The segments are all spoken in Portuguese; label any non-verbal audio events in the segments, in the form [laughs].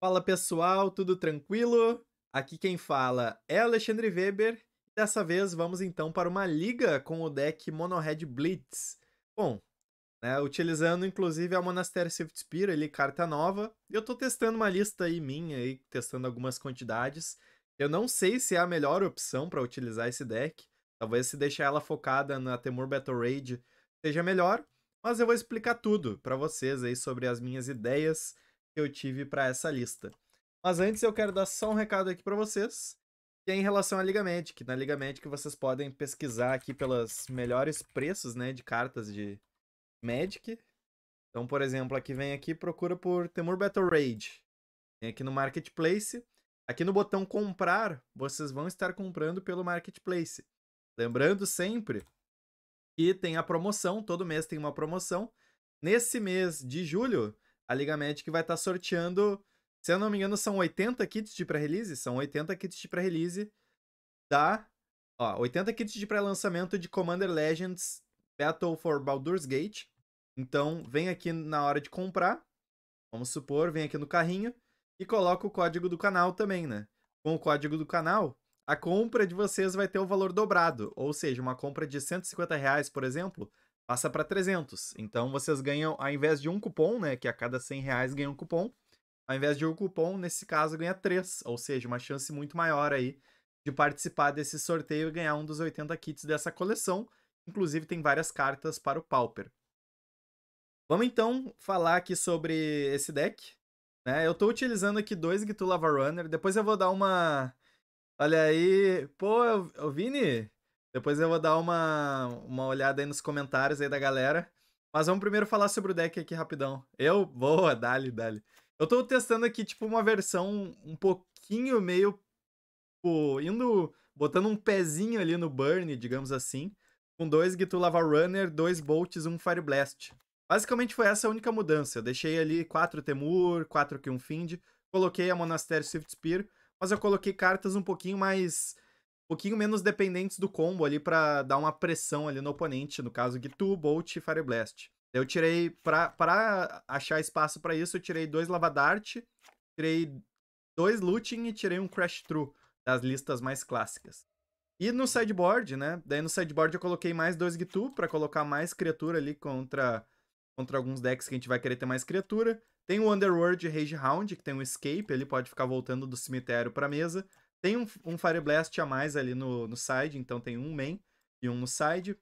Fala pessoal, tudo tranquilo? Aqui quem fala é Alexandre Weber. Dessa vez vamos então para uma liga com o deck Mono Red Blitz. Bom, né, utilizando inclusive a Monastery Swift Spear, ele carta nova. Eu estou testando uma lista aí minha, aí, testando algumas quantidades. Eu não sei se é a melhor opção para utilizar esse deck. Talvez se deixar ela focada na Temur Battle Raid seja melhor, mas eu vou explicar tudo para vocês aí sobre as minhas ideias que eu tive para essa lista. Mas antes eu quero dar só um recado aqui para vocês, que é em relação à Liga Magic. Na Liga Magic vocês podem pesquisar aqui pelos melhores preços, né, de cartas de Magic. Então, por exemplo, aqui vem aqui, procura por Temur Battle Rage. Vem aqui no Marketplace. Aqui no botão comprar, vocês vão estar comprando pelo Marketplace. Lembrando sempre que tem a promoção, todo mês tem uma promoção. Nesse mês de julho, a Liga Magic vai estar tá sorteando, se eu não me engano, são 80 kits de pré-release? São 80 kits de pré-release da. Ó, 80 kits de pré-lançamento de Commander Legends Battle for Baldur's Gate. Então, vem aqui na hora de comprar. Vamos supor, vem aqui no carrinho e coloca o código do canal também, né? Com o código do canal, a compra de vocês vai ter o valor dobrado. Ou seja, uma compra de 150 reais, por exemplo, passa para 300. Então vocês ganham, ao invés de um cupom, né, que a cada 100 reais ganha um cupom, ao invés de um cupom, nesse caso ganha três, ou seja, uma chance muito maior aí de participar desse sorteio e ganhar um dos 80 kits dessa coleção. Inclusive tem várias cartas para o Pauper. Vamos então falar aqui sobre esse deck. Né? Eu estou utilizando aqui dois Gitula Runner, depois eu vou dar uma... Olha aí, pô, o Vini, depois eu vou dar uma, uma olhada aí nos comentários aí da galera. Mas vamos primeiro falar sobre o deck aqui rapidão. Eu? Boa, dali, dali. Eu tô testando aqui, tipo, uma versão um pouquinho meio. Tipo, indo. botando um pezinho ali no burn, digamos assim. Com dois Gitu Lava Runner, dois Bolts um Fire Blast. Basicamente foi essa a única mudança. Eu deixei ali quatro Temur, quatro Kyunfind. Coloquei a Monastério Swift Spear. Mas eu coloquei cartas um pouquinho mais pouquinho menos dependentes do combo ali para dar uma pressão ali no oponente, no caso Gitu, Bolt e Fire Blast. Eu tirei, pra, achar espaço para isso, eu tirei dois Lava Dart, tirei dois Looting e tirei um Crash True, das listas mais clássicas. E no sideboard, né? Daí no sideboard eu coloquei mais dois Gitu para colocar mais criatura ali contra, contra alguns decks que a gente vai querer ter mais criatura. Tem o Underworld Rage Hound, que tem um escape, ele pode ficar voltando do cemitério pra mesa. Tem um, um Fire Blast a mais ali no, no side, então tem um main e um no side.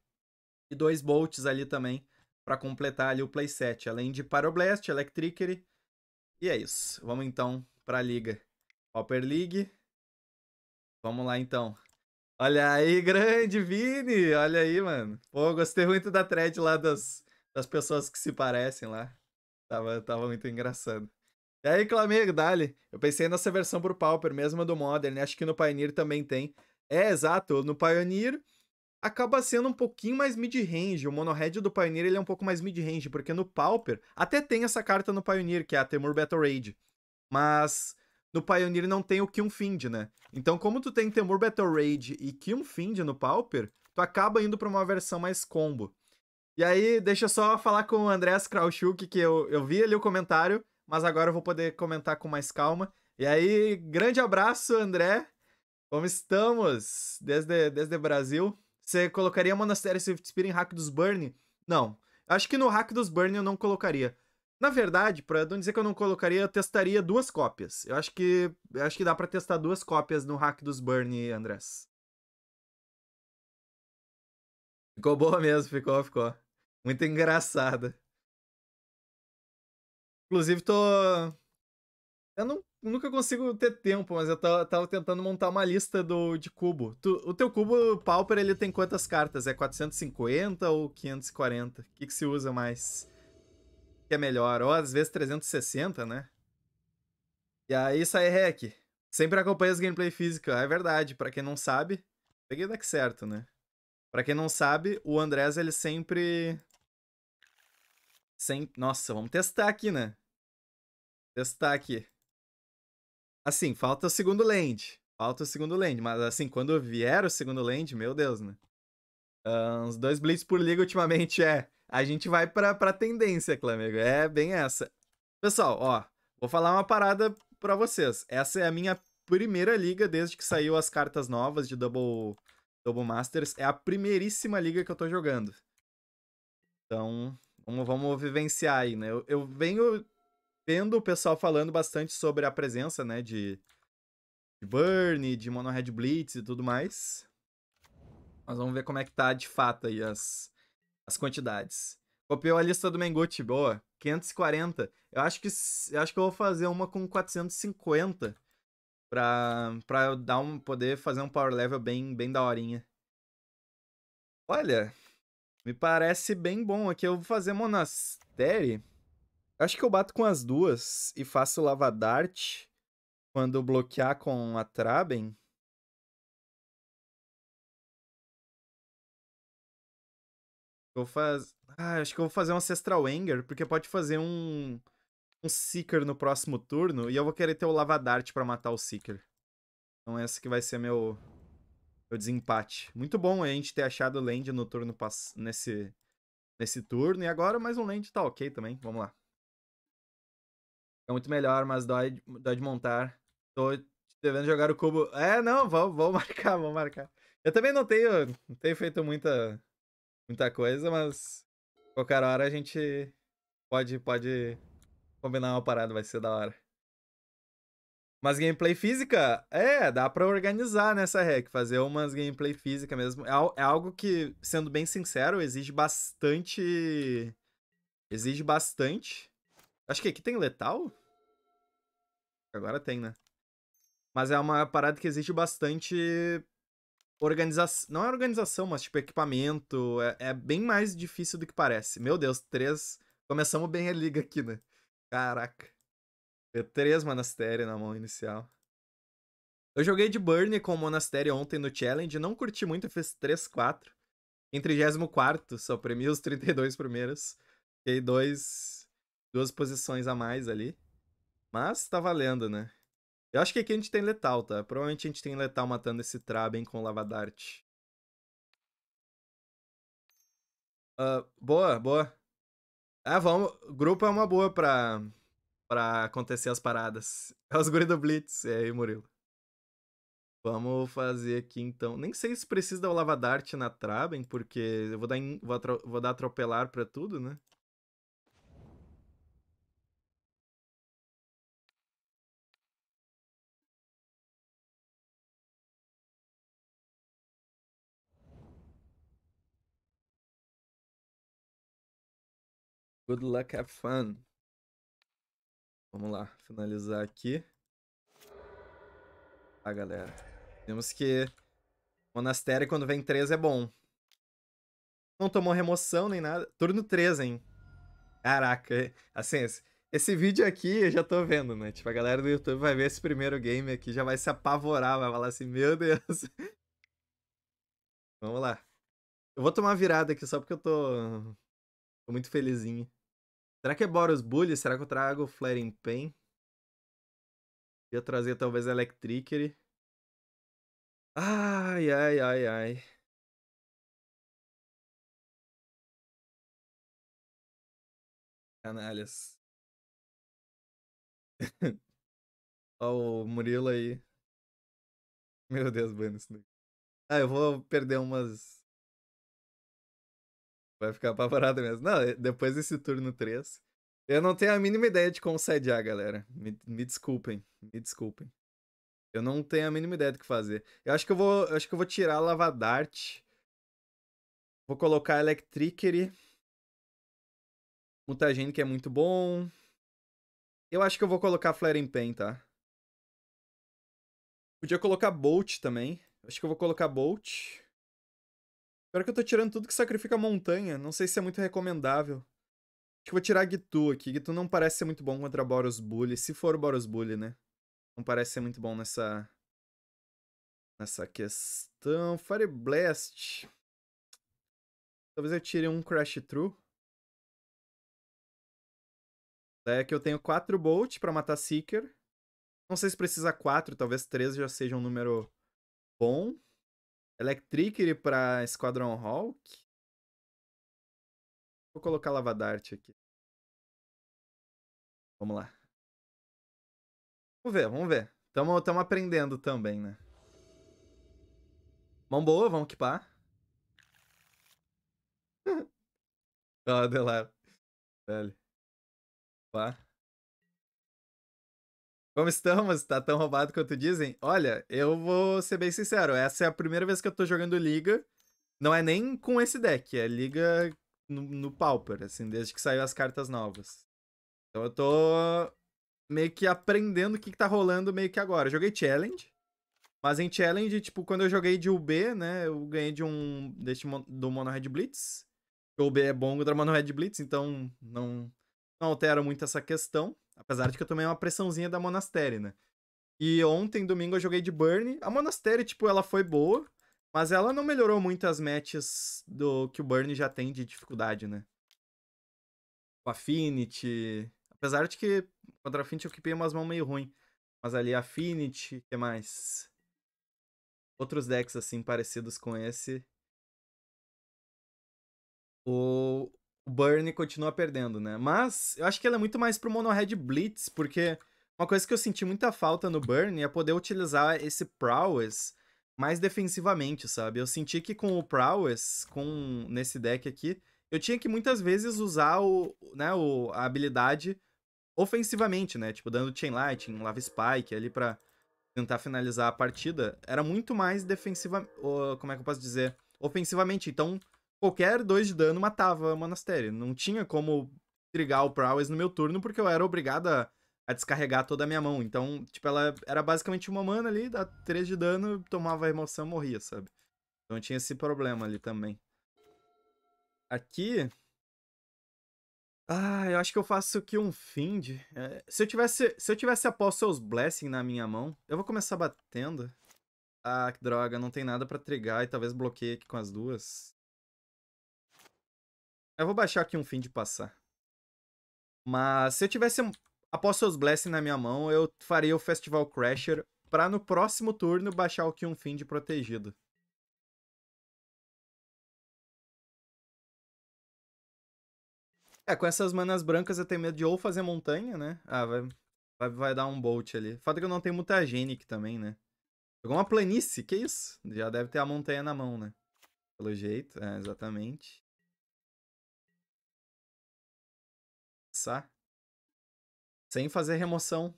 E dois bolts ali também para completar ali o playset. Além de Pyroblast, Electricity. E é isso. Vamos então para a liga. Upper League. Vamos lá então. Olha aí, grande Vini! Olha aí, mano. Pô, gostei muito da thread lá das, das pessoas que se parecem lá. Tava, tava muito engraçado. Daí reclamei, dali. Eu pensei nessa versão pro Pauper, mesmo do Modern. Né? Acho que no Pioneer também tem. É, exato. No Pioneer acaba sendo um pouquinho mais mid-range. O monohead do Pioneer ele é um pouco mais mid-range, porque no Pauper até tem essa carta no Pioneer, que é a Temur Battle Raid. Mas no Pioneer não tem o find né? Então, como tu tem Temur Battle Raid e find no Pauper, tu acaba indo para uma versão mais combo. E aí, deixa eu só falar com o Andrés Krauschuk, que eu, eu vi ali o comentário mas agora eu vou poder comentar com mais calma. E aí, grande abraço, André. Como estamos? Desde, desde Brasil. Você colocaria Monastério Swift Spear em Hack dos Burn? Não. Acho que no Hack dos Burn eu não colocaria. Na verdade, para não dizer que eu não colocaria, eu testaria duas cópias. Eu acho que eu acho que dá para testar duas cópias no hack dos Burn, Andrés. Ficou boa mesmo, ficou, ficou. Muito engraçada. Inclusive, tô. Eu não, nunca consigo ter tempo, mas eu tava tentando montar uma lista do, de cubo. Tu, o teu cubo Pauper, ele tem quantas cartas? É 450 ou 540? O que, que se usa mais? Que é melhor. Ou às vezes 360, né? E aí sai hack. Sempre acompanha as gameplay física. É verdade, para quem não sabe. Peguei deck certo, né? Pra quem não sabe, o Andrés, ele sempre sem... Nossa, vamos testar aqui, né? Testar aqui. Assim, falta o segundo land. Falta o segundo land, mas assim, quando vier o segundo land, meu Deus, né? Uh, uns dois blitz por liga ultimamente [laughs] é. A gente vai pra, pra tendência, Clamego. É bem essa. Pessoal, ó, vou falar uma parada pra vocês. Essa é a minha primeira liga desde que saiu as cartas novas de Double, Double Masters. É a primeiríssima liga que eu tô jogando. Então, Vamos, vamos vivenciar aí, né? Eu, eu venho vendo o pessoal falando bastante sobre a presença, né, de, de Burn, de Mono Red Blitz e tudo mais. Mas vamos ver como é que tá de fato aí as, as quantidades. Copiou a lista do Menguti, boa. 540. Eu acho que eu acho que eu vou fazer uma com 450 pra, para dar um, poder fazer um power level bem, bem horinha Olha, me parece bem bom. Aqui eu vou fazer monastério. Acho que eu bato com as duas e faço lava dart quando bloquear com a Traben. vou fazer... Ah, acho que eu vou fazer um Ancestral Anger, porque pode fazer um... um Seeker no próximo turno, e eu vou querer ter o Lava Dart pra matar o Seeker. Então essa que vai ser meu o desempate. Muito bom a gente ter achado o land no turno pass... nesse... nesse turno. E agora mais um land tá ok também. Vamos lá. É muito melhor, mas dói, de... dói de montar. Tô te devendo jogar o cubo. É, não, vou vou [laughs] marcar, vou marcar. Eu também não tenho, não tenho feito muita, muita coisa, mas qualquer hora a gente pode, pode combinar uma parada, vai ser da hora. Mas gameplay física, é, dá para organizar nessa hack, fazer umas gameplay física mesmo. É, é, algo que, sendo bem sincero, exige bastante. Exige bastante. Acho que aqui tem letal? Agora tem, né? Mas é uma parada que exige bastante organização. Não é organização, mas tipo equipamento. É, é bem mais difícil do que parece. Meu Deus, três. Começamos bem a liga aqui, né? Caraca três monastério na mão inicial. Eu joguei de Burn com o monastério ontem no challenge, não curti muito, fiz 3-4. Em 34, só premi os 32 primeiros. Fiquei dois, duas posições a mais ali. Mas tá valendo, né? Eu acho que aqui a gente tem letal, tá? Provavelmente a gente tem letal matando esse Traben com Lava Dart. Uh, boa, boa. Ah, vamos. Grupo é uma boa pra, para acontecer as paradas. É [laughs] os guri do Blitz, é aí, Murilo. Vamos fazer aqui então. Nem sei se precisa dar o Lava Dart na Traben, porque eu vou dar, in... vou, atro... vou dar atropelar pra tudo, né? Good luck, have fun. Vamos lá, finalizar aqui. Tá, galera. Temos que... Monastério, quando vem 3, é bom. Não tomou remoção nem nada. Turno 3, hein? Caraca. Assim, esse, esse vídeo aqui eu já tô vendo, né? Tipo, a galera do YouTube vai ver esse primeiro game aqui, já vai se apavorar, vai falar assim, meu Deus. [laughs] Vamos lá. Eu vou tomar virada aqui só porque eu tô... Tô muito felizinho. Será que é Boros Bully? Será que eu trago Flaring Pain? Ia trazer talvez Electricery. Ai, ai, ai, ai. Canalhas. [laughs] Ó o Murilo aí. Meu Deus, Bannis. Ah, eu vou perder umas Vai ficar apavorado mesmo. Não, eh, depois desse turno 3. Eu não tenho a mínima ideia de como sediar, galera. Me, me desculpem. Me desculpem. Eu não tenho a mínima ideia do que fazer. Eu acho que eu vou, eu acho que eu vou tirar a Lavadart. Vou colocar Electricity. Mutagene, que é muito bom. Eu acho que eu vou colocar Flare Pain, tá? Podia colocar Bolt também. Acho que eu vou colocar Bolt. Pior que eu tô tirando tudo que sacrifica montanha. Não sei se é muito recomendável. Acho que vou tirar Gitu aqui. Gitu não parece ser muito bom contra Boros Bully. Se for Boros Bully, né? Não parece ser muito bom nessa... Nessa questão. Fire Blast. Talvez eu tire um Crash True. É que eu tenho 4 Bolt pra matar Seeker. Não sei se precisa 4, talvez 3 já seja um número bom. Electricity pra Esquadrão Hawk. Vou colocar Lava Dart aqui. Vamos lá. Vamos ver, vamos ver. Tamo, tamo aprendendo também, né? Mão boa, vamos equipar. Ó, [laughs] oh, ah, Adelar. Velho. Pá. Como estamos? Tá tão roubado quanto dizem? Olha, eu vou ser bem sincero. Essa é a primeira vez que eu tô jogando Liga. Não é nem com esse deck, é Liga no, no Pauper, assim, desde que saiu as cartas novas. Então eu tô meio que aprendendo o que, que tá rolando meio que agora. Eu joguei Challenge, mas em Challenge, tipo, quando eu joguei de UB, né, eu ganhei de um. Deste, do Mono Red Blitz. O UB é bom contra Mono Red Blitz, então não, não altera muito essa questão. Apesar de que eu tomei uma pressãozinha da Monastery, né? E ontem, domingo, eu joguei de Burn. A Monastery tipo, ela foi boa, mas ela não melhorou muito as matches do que o Burn já tem de dificuldade, né? O Affinity. Apesar de que contra a Affinity eu equipei umas mãos meio ruim. Mas ali Affinity, que mais? Outros decks assim parecidos com esse. O, o Burn continua perdendo, né? Mas eu acho que ela é muito mais pro Monohead Blitz, porque uma coisa que eu senti muita falta no Burn é poder utilizar esse Prowess mais defensivamente, sabe? Eu senti que com o Prowess, com nesse deck aqui, eu tinha que muitas vezes usar o, né, o, a habilidade ofensivamente, né? Tipo, dando Chain Lightning, Lava Spike ali pra tentar finalizar a partida. Era muito mais defensiva... Como é que eu posso dizer? Ofensivamente. Então, qualquer dois de dano matava o monastério. Não tinha como trigar o Prowess no meu turno, porque eu era obrigado a, a, descarregar toda a minha mão. Então, tipo, ela era basicamente uma mana ali, dá três de dano, tomava a emoção morria, sabe? Então tinha esse problema ali também. Aqui... Ah, eu acho que eu faço aqui um find. É, se eu tivesse, se eu tivesse Apostles Blessing na minha mão, eu vou começar batendo. Ah, que droga, não tem nada pra trigar e talvez bloqueie aqui com as duas. Eu vou baixar aqui um fim de passar. Mas se eu tivesse Apostles Blessing na minha mão, eu faria o Festival Crasher para no próximo turno baixar o um fim de protegido. É, com essas manas brancas eu tenho medo de ou fazer montanha, né? Ah, vai, vai, vai dar um bolt ali. Fato é que eu não tenho mutagenic também, né? Jogou uma planície, que isso? Já deve ter a montanha na mão, né? Pelo jeito, é, exatamente. passar. Sem fazer remoção.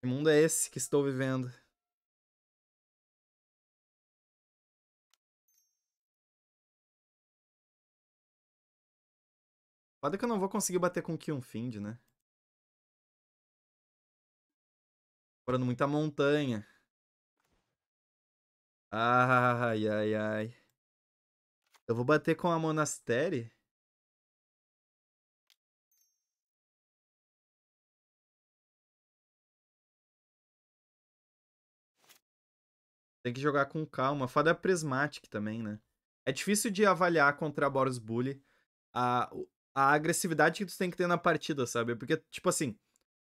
Que mundo é esse que estou vivendo? Foda que eu não vou conseguir bater com find, né? Morando muita montanha. Ai, ai, ai. Eu vou bater com a Monastério? Tem que jogar com calma. Fada é Prismatic também, né? É difícil de avaliar contra a Boros Bully a, a agressividade que tu tem que ter na partida, sabe? Porque, tipo assim,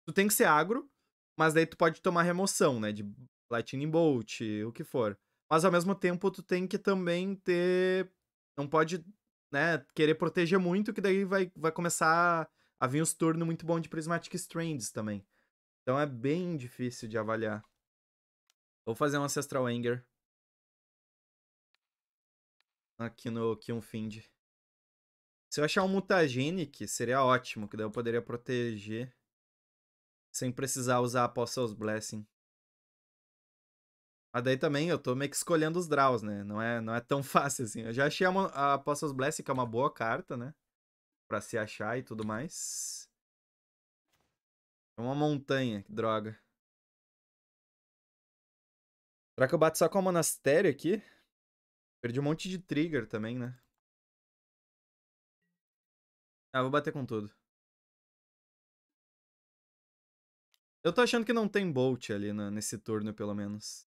tu tem que ser agro, mas daí tu pode tomar remoção, né? De Lightning Bolt, o que for. Mas ao mesmo tempo tu tem que também ter. Não pode, né, querer proteger muito, que daí vai, vai começar a vir os turnos muito bons de Prismatic Strands também. Então é bem difícil de avaliar. Vou fazer um Ancestral Anger. Aqui no find. Se eu achar um Mutagenic, seria ótimo, que daí eu poderia proteger. Sem precisar usar Apostle's Blessing. Mas ah, daí também eu tô meio que escolhendo os draws, né? Não é, não é tão [laughs] fácil assim. Eu já achei a, a Apostle's Blessing, que é uma boa carta, né? Pra se achar e tudo mais. É uma montanha, que droga. Será que eu bato só com a monastério aqui? Perdi um monte de trigger também, né? Ah, vou bater com tudo. Eu tô achando que não tem Bolt ali na, nesse turno, pelo menos.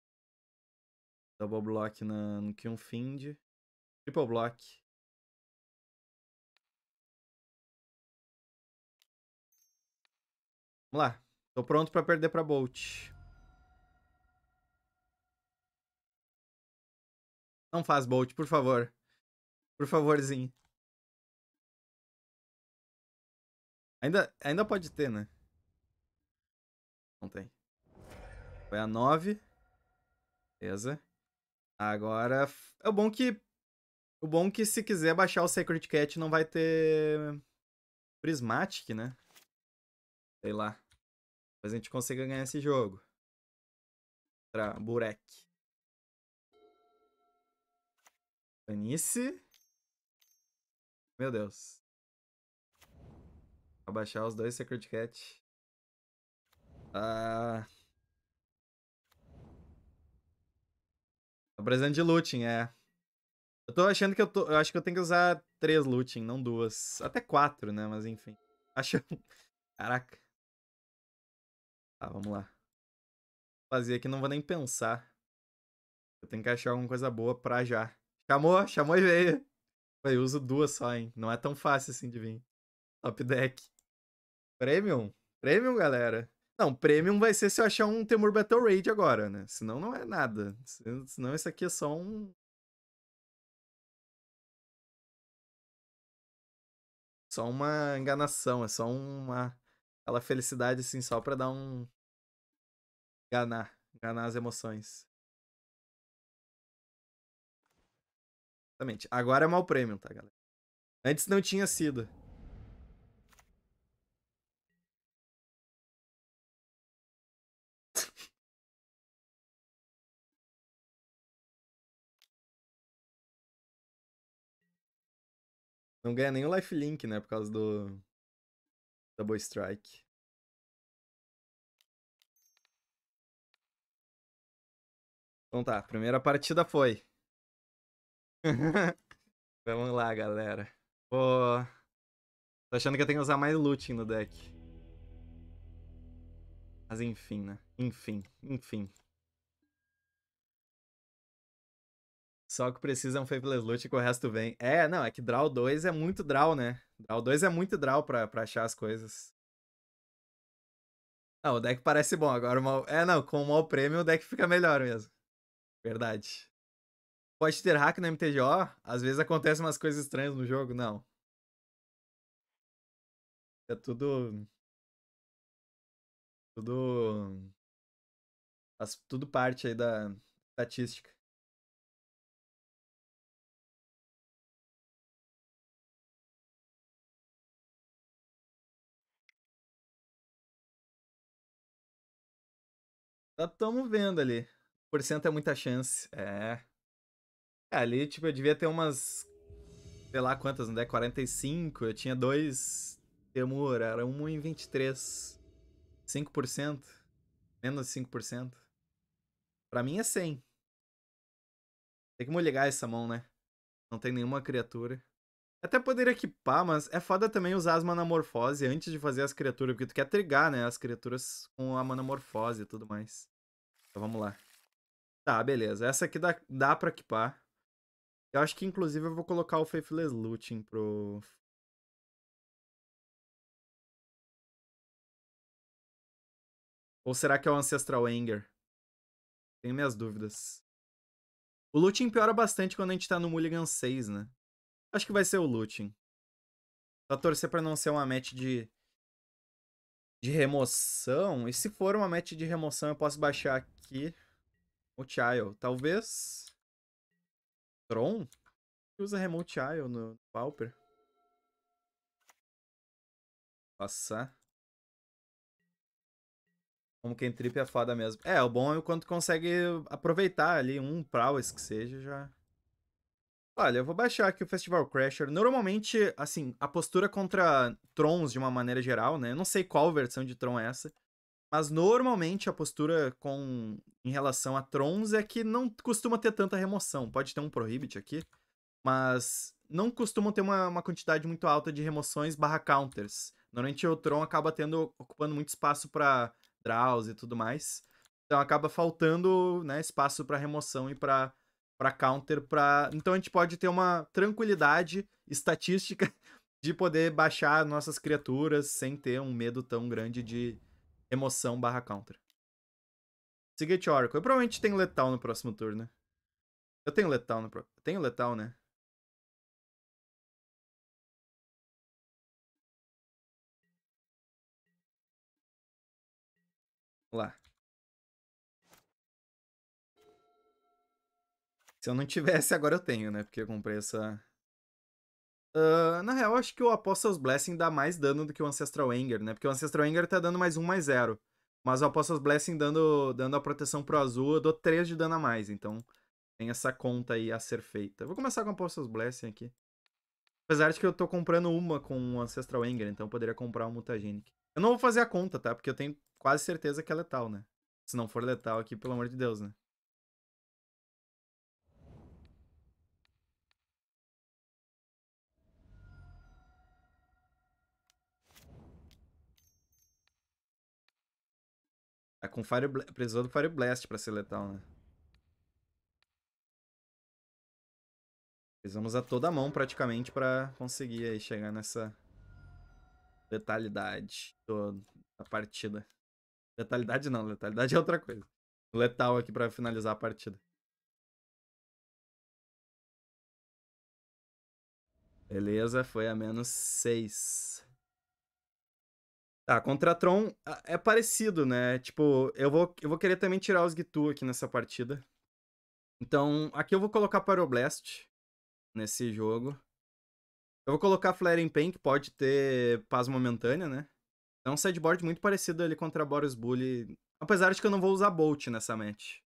Double Block na, no find, Triple Block. Vamos lá. Tô pronto pra perder pra Bolt. Não faz Bolt, por favor. Por favorzinho. Ainda, ainda pode ter, né? Não tem. Foi a 9. Beleza. Agora, é o bom que o bom que se quiser baixar o Sacred Cat não vai ter Prismatic, né? Sei lá. Mas a gente consiga ganhar esse jogo. Pra Burek. Anice, Meu Deus. Abaixar os dois Secret Cat. Ah. Tô precisando de looting, é. Eu tô achando que eu tô. Eu acho que eu tenho que usar três looting, não duas. Até quatro, né? Mas enfim. [laughs] Acho. [laughs] Caraca. Tá, vamos lá. Fazer aqui, não vou nem pensar. Eu tenho que achar alguma coisa boa pra já. Chamou, chamou e veio. eu uso duas só, hein? Não é tão fácil assim de vir. Top deck. Premium? Premium, galera. Não, Premium vai ser se eu achar um Temur Battle Raid agora, né? Senão não é nada. Senão isso aqui é só um... Só uma enganação, é só uma... Aquela felicidade, assim, só pra dar um... Enganar. Enganar as emoções. Exatamente. Agora é mal premium, tá, galera? Antes não tinha sido. Não ganha nenhum lifelink, né? Por causa do. Double Strike. Então tá, primeira partida foi. [laughs] Vamos lá, galera. Pô. Tô achando que eu tenho que usar mais looting no deck. Mas enfim, né? Enfim, enfim. Só o que precisa é um Faithless Loot que o resto vem. É, não, é que Draw 2 é muito Draw, né? Draw 2 é muito Draw pra, pra achar as coisas. Ah, o deck parece bom. Agora, mal... é, não, com o Mal prêmio o deck fica melhor mesmo. Verdade. Pode ter hack no MTGO? Às vezes acontecem umas coisas estranhas no jogo, não. É tudo. Tudo. tudo parte aí da estatística. Tá, tamo vendo ali. Por cento é muita chance. É. É, ali, tipo, eu devia ter umas. Sei lá quantas, não é? 45. Eu tinha dois Temur, era 1 em 23. 5%. Menos 5%. Pra mim é 100. Tem que molhar essa mão, né? Não tem nenhuma criatura. Até poderia equipar, mas é foda também usar as manamorfose antes de fazer as criaturas, porque tu quer trigar, né? As criaturas com a manamorfose e tudo mais. Então vamos lá. Tá, beleza. Essa aqui dá, dá pra equipar. Eu acho que, inclusive, eu vou colocar o Faithless Looting pro... Ou será que é o Ancestral Anger? Tenho minhas dúvidas. O Looting piora bastante quando a gente tá no Mulligan 6, né? Acho que vai ser o Looting. Só torcer pra não ser uma match de... De remoção. E se for uma match de remoção, eu posso baixar aqui o Child. Talvez... Tron? Que usa Remote Isle no Pauper? Passar. Como quem trip é foda mesmo. É, o bom é quando consegue aproveitar ali um prowess que seja já. Olha, eu vou baixar aqui o Festival Crasher. Normalmente, assim, a postura contra Trons de uma maneira geral, né? Eu não sei qual versão de Tron é essa, mas normalmente a postura com em relação a trons é que não costuma ter tanta remoção. Pode ter um prohibit aqui, mas não costumam ter uma, uma quantidade muito alta de remoções barra counters. Normalmente o Tron acaba tendo ocupando muito espaço para draws e tudo mais. Então acaba faltando né, espaço para remoção e para para counter para então a gente pode ter uma tranquilidade estatística [laughs] de poder baixar nossas criaturas sem ter um medo tão grande de Emoção barra counter. Seguinte Oracle. Eu provavelmente tenho letal no próximo turno. Eu tenho letal no próximo... Tenho letal, né? lá. Se eu não tivesse, agora eu tenho, né? Porque eu comprei essa Uh, na real, acho que o Apostle's Blessing dá mais dano do que o Ancestral Anger, né? Porque o Ancestral Anger tá dando mais um, mais zero. Mas o Apostle's Blessing dando, dando a proteção pro azul, eu dou 3 de dano a mais. Então, tem essa conta aí a ser feita. Vou começar com o Apostle's Blessing aqui. Apesar de que eu tô comprando uma com o Ancestral Anger, então eu poderia comprar o Mutagenic. Eu não vou fazer a conta, tá? Porque eu tenho quase certeza que é letal, né? Se não for letal aqui, pelo amor de Deus, né? com Fire precisou do Fire Blast pra ser letal, né? Precisamos a toda mão praticamente pra conseguir aí chegar nessa letalidade da partida. Letalidade não, letalidade é outra coisa. Letal aqui pra finalizar a partida. Beleza, foi a menos 6. Tá, contra a Tron ah, é parecido, né? Tipo, eu vou, eu vou querer também tirar os Gitu aqui nessa partida. Então, aqui eu vou colocar Pyroblast nesse jogo. Eu vou colocar Flare Pain, que pode ter paz momentânea, né? É um sideboard muito parecido ali contra Boris Bully. Apesar de que eu não vou usar Bolt nessa match.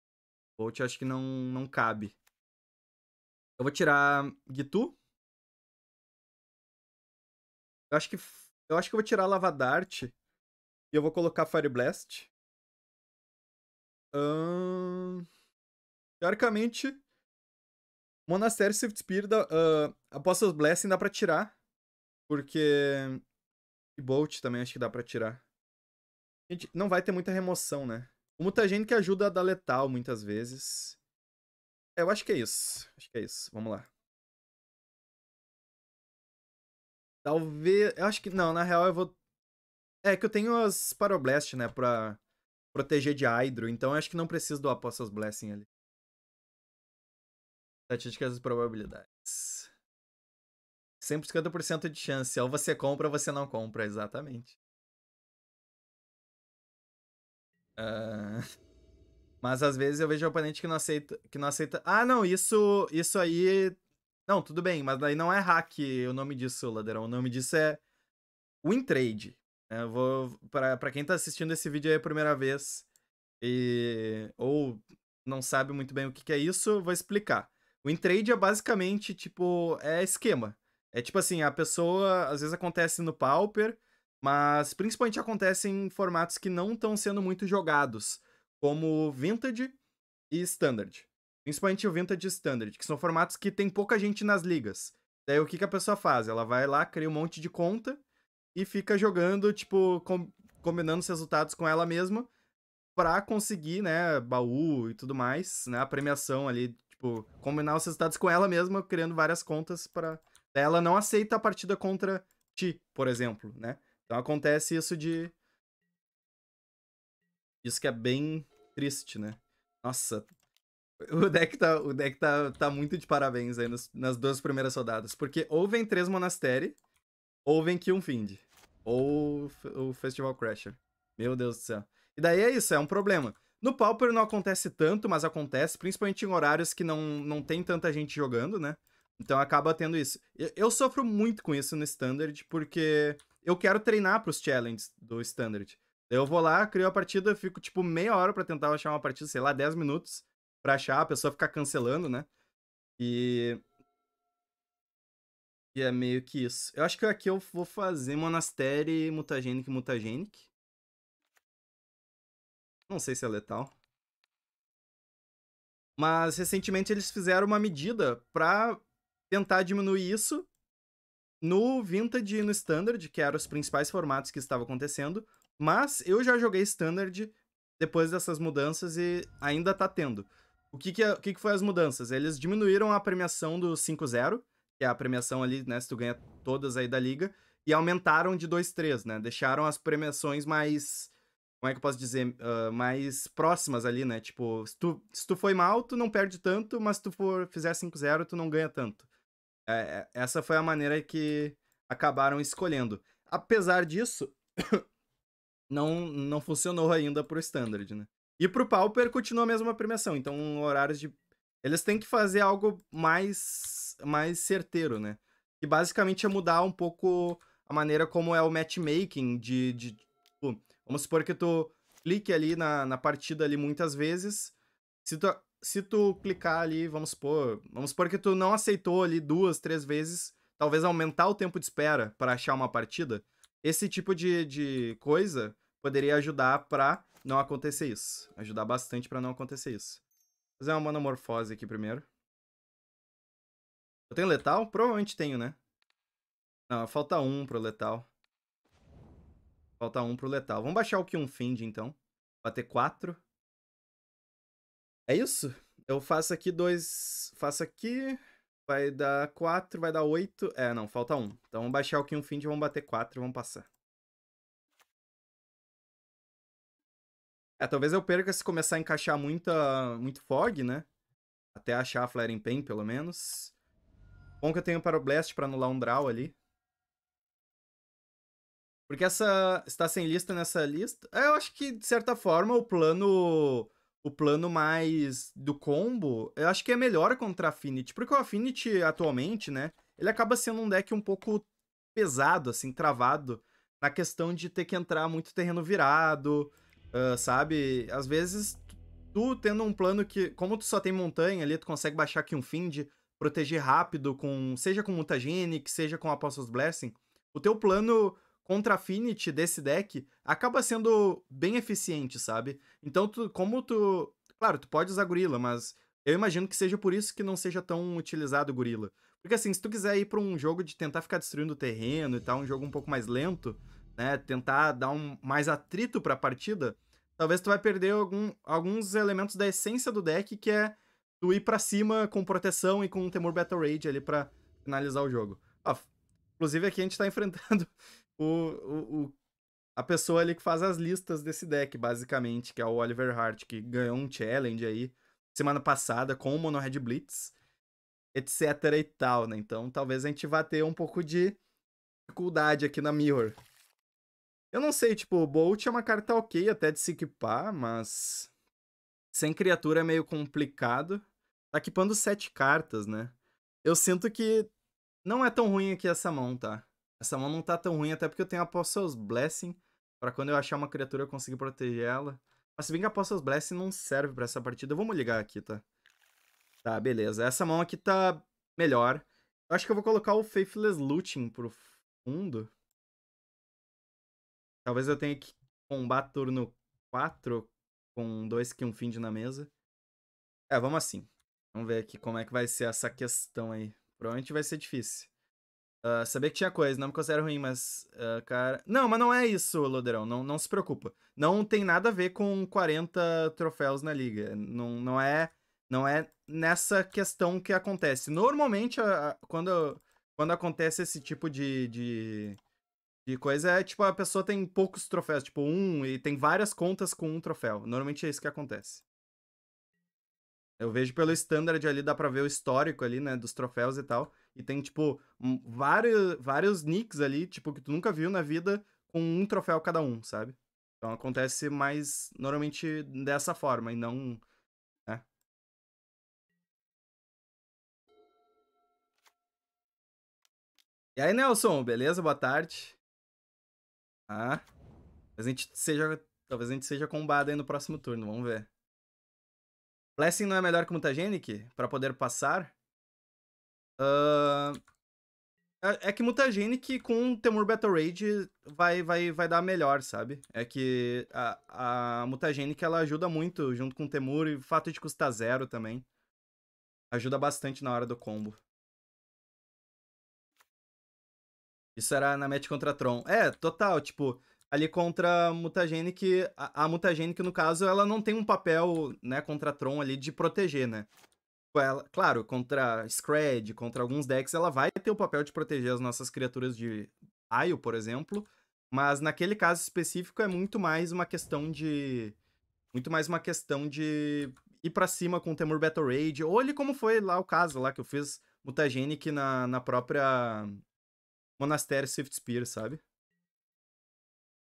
Bolt acho que não, não cabe. Eu vou tirar Gitu. Eu acho que eu acho que eu vou tirar Lava Dart. E eu vou colocar Fire Blast. Teoricamente, Monastério Swift Spear, da, uh, Apostles Blessing dá pra tirar. Porque. E Bolt também acho que dá pra tirar. Gente, não vai ter muita remoção, né? O Mutagênico ajuda a dar letal muitas vezes. É, eu acho que é isso. Acho que é isso. Vamos lá. Talvez. Eu acho que. Não, na real eu vou. É que eu tenho as Paroblast, né? Pra proteger de Hydro. Então eu acho que não preciso do Apostles Blessing ali. Estatísticas e probabilidades. 150% de chance. Ou você compra ou você não compra, exatamente. Uh... [laughs] Mas às vezes eu vejo o oponente que não aceita. Que não aceita... Ah, não, isso, isso aí não, tudo bem, mas daí não é hack o nome disso, Ladeirão. O nome disso é WinTrade. Né? Eu vou, pra, quem tá assistindo esse vídeo aí a primeira vez e, ou não sabe muito bem o que, que é isso, vou explicar. O WinTrade é basicamente, tipo, é esquema. É tipo assim, a pessoa, às vezes acontece no Pauper, mas principalmente acontece em formatos que não estão sendo muito jogados, como Vintage e Standard. Principalmente o Vintage Standard, que são formatos que tem pouca gente nas ligas. Daí o que, que a pessoa faz? Ela vai lá, cria um monte de conta e fica jogando, tipo, com... combinando os resultados com ela mesma para conseguir, né, baú e tudo mais, né, a premiação ali, tipo, combinar os resultados com ela mesma, criando várias contas para ela não aceita a partida contra ti, por exemplo, né? Então acontece isso de isso que é bem triste, né? Nossa, o deck tá, o deck tá, tá muito de parabéns aí nos, nas duas primeiras rodadas. Porque ou vem três monastério, ou vem find, Ou o Festival Crasher. Meu Deus do céu. E daí é isso, é um problema. No Pauper não acontece tanto, mas acontece, principalmente em horários que não, não tem tanta gente jogando, né? Então acaba tendo isso. Eu, eu sofro muito com isso no Standard, porque eu quero treinar pros challenges do Standard. Eu vou lá, crio a partida, fico tipo meia hora para tentar achar uma partida, sei lá, 10 minutos pra achar, a pessoa ficar cancelando, né? E. E é meio que isso. Eu acho que aqui eu vou fazer Monastério Mutagenic Mutagenic. Não sei se é letal. Mas recentemente eles fizeram uma medida pra tentar diminuir isso no Vintage e no Standard, que eram os principais formatos que estavam acontecendo. Mas eu já joguei Standard depois dessas mudanças e ainda tá tendo. O que que, é, o que que foi as mudanças? Eles diminuíram a premiação do 5-0, que é a premiação ali, né, se tu ganha todas aí da liga, e aumentaram de 2-3, né? Deixaram as premiações mais como é que eu posso dizer, uh, mais próximas ali, né? Tipo, se tu, se tu foi mal, tu não perde tanto, mas se tu for, fizer 5-0, tu não ganha tanto. É, é, essa foi a maneira que acabaram escolhendo. Apesar disso, [coughs] não, não funcionou ainda pro Standard, né? E pro Pauper continua a mesma premiação. Então, horários de. Eles têm que fazer algo mais, mais certeiro, né? Que basicamente é mudar um pouco a maneira como é o matchmaking de. de tipo, vamos supor que tu clique ali na, na partida ali muitas vezes. Se tu, se tu clicar ali, vamos supor. Vamos supor que tu não aceitou ali duas, três vezes. Talvez aumentar o tempo de espera para achar uma partida. Esse tipo de, de coisa poderia ajudar pra não acontecer isso. Ajudar bastante pra não acontecer isso. Vou fazer uma monomorfose aqui primeiro. Eu tenho letal? Provavelmente tenho, né? Não, falta um pro letal. Falta um pro letal. Vamos baixar o que um find, então. Bater quatro. É isso. Eu faço aqui dois... Faço aqui... Vai dar quatro, vai dar oito. É, não, falta um. Então vamos baixar o que um find, e vamos bater quatro e vamos passar. É, talvez eu perca se começar a encaixar muita, muito fog, né? Até achar a Flaring Pain, pelo menos. Bom que eu tenho para o Blast para anular um draw ali. Porque essa... Está sem lista nessa lista? É, eu acho que, de certa forma, o plano... O plano mais do combo, eu acho que é melhor contra a Affinity. Porque o Affinity, atualmente, né? Ele acaba sendo um deck um pouco pesado, assim, travado. Na questão de ter que entrar muito terreno virado Uh, sabe? Às vezes, tu tendo um plano que, como tu só tem montanha ali, tu consegue baixar aqui um Find, proteger rápido, com seja com Mutagenic, seja com Apostles Blessing. O teu plano contra Affinity desse deck acaba sendo bem eficiente, sabe? Então, tu, como tu. Claro, tu pode usar gorila, mas eu imagino que seja por isso que não seja tão utilizado o gorila. Porque assim, se tu quiser ir para um jogo de tentar ficar destruindo o terreno e tal, um jogo um pouco mais lento, né, tentar dar um mais atrito para a partida, talvez tu vai perder algum, alguns elementos da essência do deck, que é tu ir para cima com proteção e com um temor Battle Rage ali para finalizar o jogo. inclusive aqui a gente tá [laughs] enfrentando o, o, o, a pessoa ali que faz as listas desse deck, basicamente, que é o Oliver Hart, que ganhou um challenge aí semana passada com o Mono Red Blitz, etc e tal, né? Então talvez a gente vá ter um pouco de dificuldade aqui na Mirror. Eu não sei, tipo, Bolt é uma carta ok até de se equipar, mas. Sem criatura é meio complicado. Tá equipando sete cartas, né? Eu sinto que não é tão ruim aqui essa mão, tá? Essa mão não tá tão ruim, até porque eu tenho a Apostles Blessing. para quando eu achar uma criatura eu conseguir proteger ela. Mas se bem que a Apostles Blessing não serve para essa partida, vamos ligar aqui, tá? Tá, beleza. Essa mão aqui tá melhor. Eu acho que eu vou colocar o Faithless Looting pro fundo. Talvez eu tenha que combater turno 4 com dois que um find na mesa. É, vamos assim. Vamos ver aqui como é que vai ser essa questão aí. Provavelmente vai ser difícil. Uh, ah, saber que tinha coisa, não me considero ruim, mas, uh, cara... Não, mas não é isso, Loderão, não, não se preocupa. Não tem nada a ver com 40 troféus na liga. Não, não é não é nessa questão que acontece. Normalmente, a, a, quando, quando acontece esse tipo de, de, de coisa é, tipo, a pessoa tem poucos troféus, tipo, um, e tem várias contas com um troféu. Normalmente é isso que acontece. Eu vejo pelo standard ali, dá pra ver o histórico ali, né, dos troféus e tal. E tem, tipo, vários, vários nicks ali, tipo, que tu nunca viu na vida, com um troféu cada um, sabe? Então acontece mais, normalmente, dessa forma, e não... Né? E aí, Nelson, beleza? Boa tarde. Ah. Talvez a gente seja, talvez a gente seja combado aí no próximo turno, vamos ver. Blessing não é melhor que Mutagenic para poder passar? Uh... É que Mutagenic com Temur Battle Rage vai, vai, vai dar melhor, sabe? É que a, a Mutagenic ela ajuda muito junto com Temur e o fato de custar zero também. Ajuda bastante na hora do combo. Isso era na match contra Tron. É, total, tipo, ali contra Mutagenic, a, a Mutagenic, no caso, ela não tem um papel, né, contra Tron ali de proteger, né? Tipo, ela, claro, contra Scred, contra alguns decks, ela vai ter o papel de proteger as nossas criaturas de Aio, por exemplo, mas naquele caso específico é muito mais uma questão de... Muito mais uma questão de ir para cima com o Temur Battle Rage, ou ele como foi lá o caso lá que eu fiz Mutagenic na, na própria Monastério Swift Spear, sabe?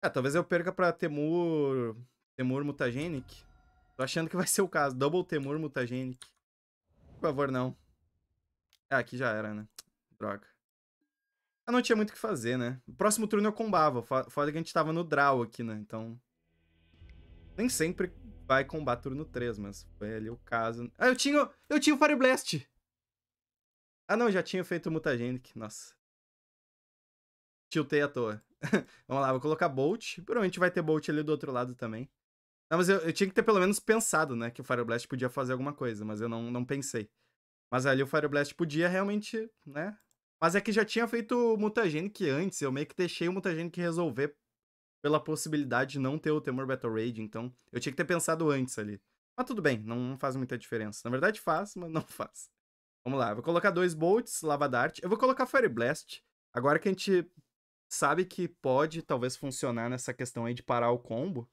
Ah, talvez eu perca pra Temur... Temur Mutagenic. Tô achando que vai ser o caso. Double Temur Mutagenic. Por favor, não. É, aqui já era, né? Droga. Ah, não tinha muito o que fazer, né? próximo turno eu combava. Foda que a gente tava no draw aqui, né? Então... Nem sempre vai combar turno 3, mas foi ali o caso. Ah, eu tinha, eu tinha o Fire Blast! Ah, não, já tinha feito o Mutagenic. Nossa tiltei à toa. [laughs] Vamos lá, vou colocar Bolt. Provavelmente vai ter Bolt ali do outro lado também. Não, mas eu, eu, tinha que ter pelo menos pensado, né? Que o Fire Blast podia fazer alguma coisa, mas eu não, não pensei. Mas ali o Fire Blast podia realmente, né? Mas é que já tinha feito o Mutagenic antes, eu meio que deixei o Mutagenic resolver pela possibilidade de não ter o Temor Battle Raid, então eu tinha que ter pensado antes ali. Mas tudo bem, não faz muita diferença. Na verdade faz, mas não [laughs] faz. Vamos lá, vou colocar dois Bolts, Lava Dart. Eu vou colocar Fire Blast. Agora que a gente sabe que pode talvez funcionar nessa questão aí de parar o combo,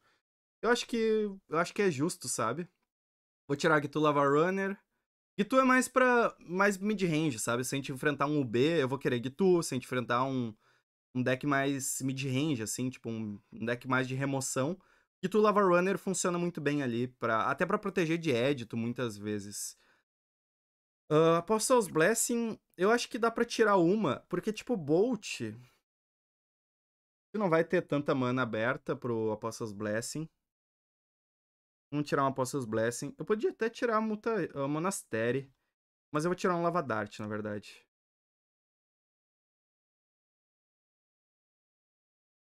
eu acho que eu acho que é justo, sabe? Vou tirar Gitu Lava Runner. Gitu é mais pra. mais mid-range, sabe? Se a gente enfrentar um UB, eu vou querer Gitu. Se a gente enfrentar um, um deck mais mid-range, assim, tipo um, um, deck mais de remoção. Gitu Lava Runner funciona muito bem ali, pra, até para proteger de édito muitas vezes. Uh, ah, Apostles Blessing, eu acho que dá para tirar uma, porque, tipo, Bolt, não vai ter tanta mana aberta pro Apostles Blessing. Vamos tirar um Apostles Blessing. Eu podia até tirar a, Muta, a Monastere. Mas eu vou tirar um Lava Dart, na verdade.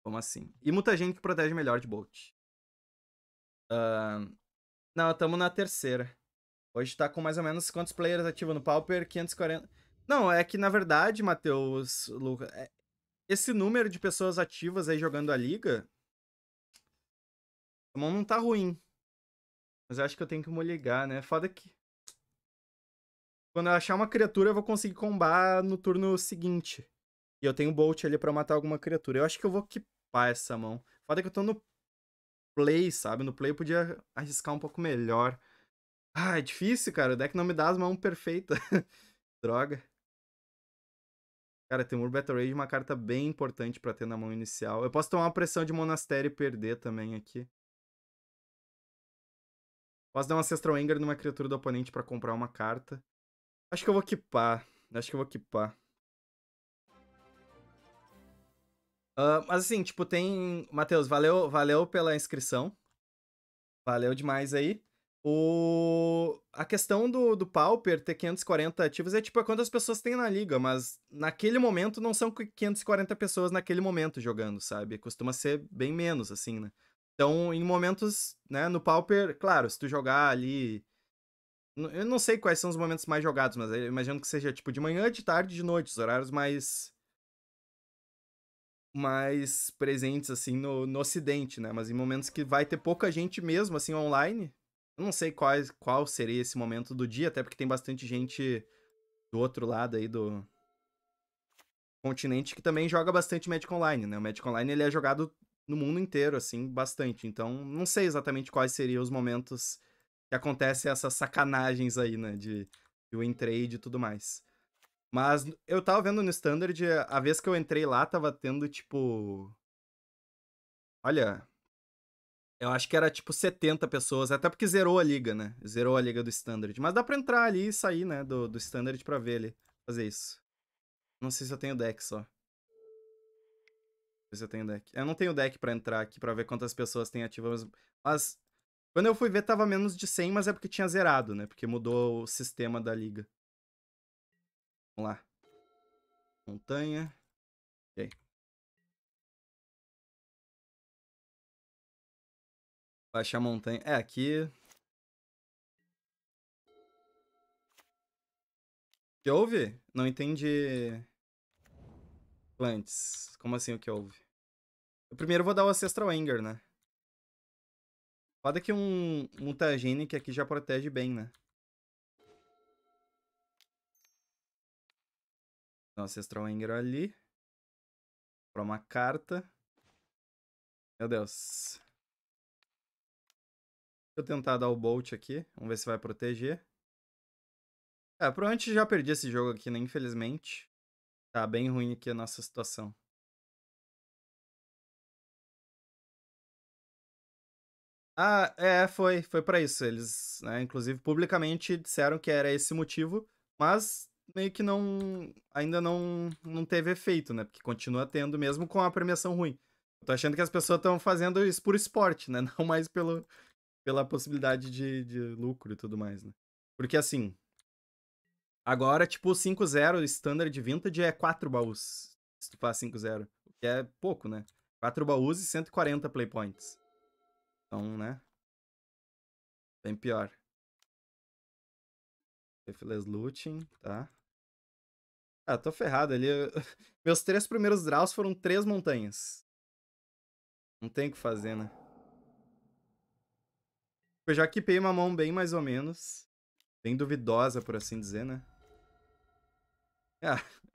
Como assim? E gente que protege melhor de Bolt. Uh... Não, estamos na terceira. Hoje tá com mais ou menos quantos players ativos no Pauper? 540. Não, é que na verdade, Matheus, Lucas, é esse número de pessoas ativas aí jogando a liga. A mão não tá ruim. Mas eu acho que eu tenho que me ligar, né? Foda que. Quando eu achar uma criatura, eu vou conseguir combar no turno seguinte. E eu tenho Bolt ali para matar alguma criatura. Eu acho que eu vou equipar essa mão. Foda que eu tô no play, sabe? No play eu podia arriscar um pouco melhor. Ah, é difícil, cara. O deck não me dá as mãos perfeitas. [laughs] Droga. Cara, Temur Battle Rage é uma carta bem importante para ter na mão inicial. Eu posso tomar uma pressão de monastério e perder também aqui. Posso dar um Ancestral Anger numa criatura do oponente para comprar uma carta. Acho que eu vou equipar. Acho que eu vou equipar. Uh, mas assim, tipo, tem... Matheus, valeu, valeu pela inscrição. Valeu demais aí. O... A questão do, do Pauper ter 540 ativos é tipo é quantas pessoas tem na liga, mas naquele momento não são 540 pessoas naquele momento jogando, sabe? Costuma ser bem menos, assim, né? Então, em momentos, né, no Pauper, claro, se tu jogar ali. Eu não sei quais são os momentos mais jogados, mas eu imagino que seja tipo de manhã, de tarde, de noite, os horários mais. mais presentes, assim, no, no ocidente, né? Mas em momentos que vai ter pouca gente mesmo, assim, online eu não sei quais, qual seria esse momento do dia, até porque tem bastante gente do outro lado aí do continente que também joga bastante Magic Online, né? O Magic Online ele é jogado no mundo inteiro, assim, bastante. Então, não sei exatamente quais seriam os momentos que acontecem essas sacanagens aí, né? De, de win trade e tudo mais. Mas eu tava vendo no Standard, a vez que eu entrei lá, tava tendo, tipo. Olha, eu acho que era tipo 70 pessoas, até porque zerou a liga, né? Zerou a liga do Standard. Mas dá pra entrar ali e sair, né? Do, do Standard pra ver ele fazer isso. Não sei se eu tenho deck só. Se eu tenho deck. Eu não tenho deck pra entrar aqui pra ver quantas pessoas tem ativas. Mas. Quando eu fui ver, tava menos de 100, mas é porque tinha zerado, né? Porque mudou o sistema da liga. Vamos lá. Montanha. Ok. Baixar montanha. É, aqui. que houve? Não entendi. Plantes. Como assim o que houve? Eu primeiro vou dar o Ancestral Anger, né? Foda que um mutagene que aqui já protege bem, né? Nossa, Ancestral Anger ali. Pra uma carta. Meu Deus eu tentar dar o bolt aqui. Vamos ver se vai proteger. É, provavelmente já perdi esse jogo aqui, né? Infelizmente. Tá bem ruim aqui a nossa situação. Ah, é, foi, foi para isso. Eles, né, inclusive, publicamente disseram que era esse motivo, mas meio que não, ainda não, não teve efeito, né? Porque continua tendo, mesmo com a premiação ruim. Eu tô achando que as pessoas estão fazendo isso por esporte, né? [laughs] Não mais pelo, pela possibilidade de, de lucro e tudo mais, né? Porque assim, agora, tipo, 5-0 standard vintage é 4 baús, se tu faz 5.0, o que é pouco, né? 4 baús e 140 playpoints. Então, né? Bem pior. Faithless Looting, tá? Ah, tô ferrado ali. [laughs] Meus três primeiros draws foram três montanhas. Não tem o que fazer, né? Eu já equipei uma mão bem mais ou menos. Bem duvidosa, por assim dizer, né? Ah, [laughs]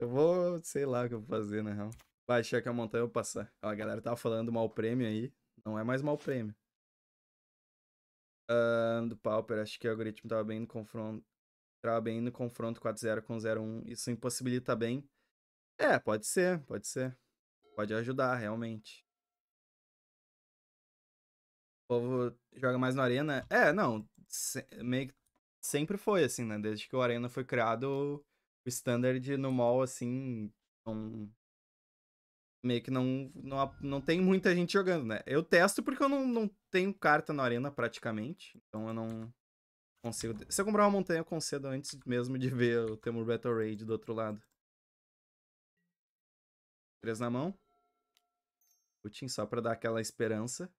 eu vou... Sei lá o que eu vou fazer, na né? real. Baixar que a montanha eu vou passar. Ó, a galera tava falando mal prêmio aí. Não é mais mal prêmio. Uh, do Pauper, acho que o algoritmo tava bem no confronto. Tava bem no confronto 4-0 com 0-1. Isso impossibilita bem. É, pode ser, pode ser. Pode ajudar, realmente. O povo joga mais no Arena. É, não. Se, meio que sempre foi assim, né? Desde que o Arena foi criado, o standard no mall, assim, não... meio que não, não, não tem muita gente jogando, né? Eu testo porque eu não, não tenho carta na Arena praticamente, então eu não consigo... Se eu comprar uma montanha, eu concedo antes mesmo de ver o Temur Battle Raid do outro lado. Três na mão. Putin, só pra dar aquela esperança.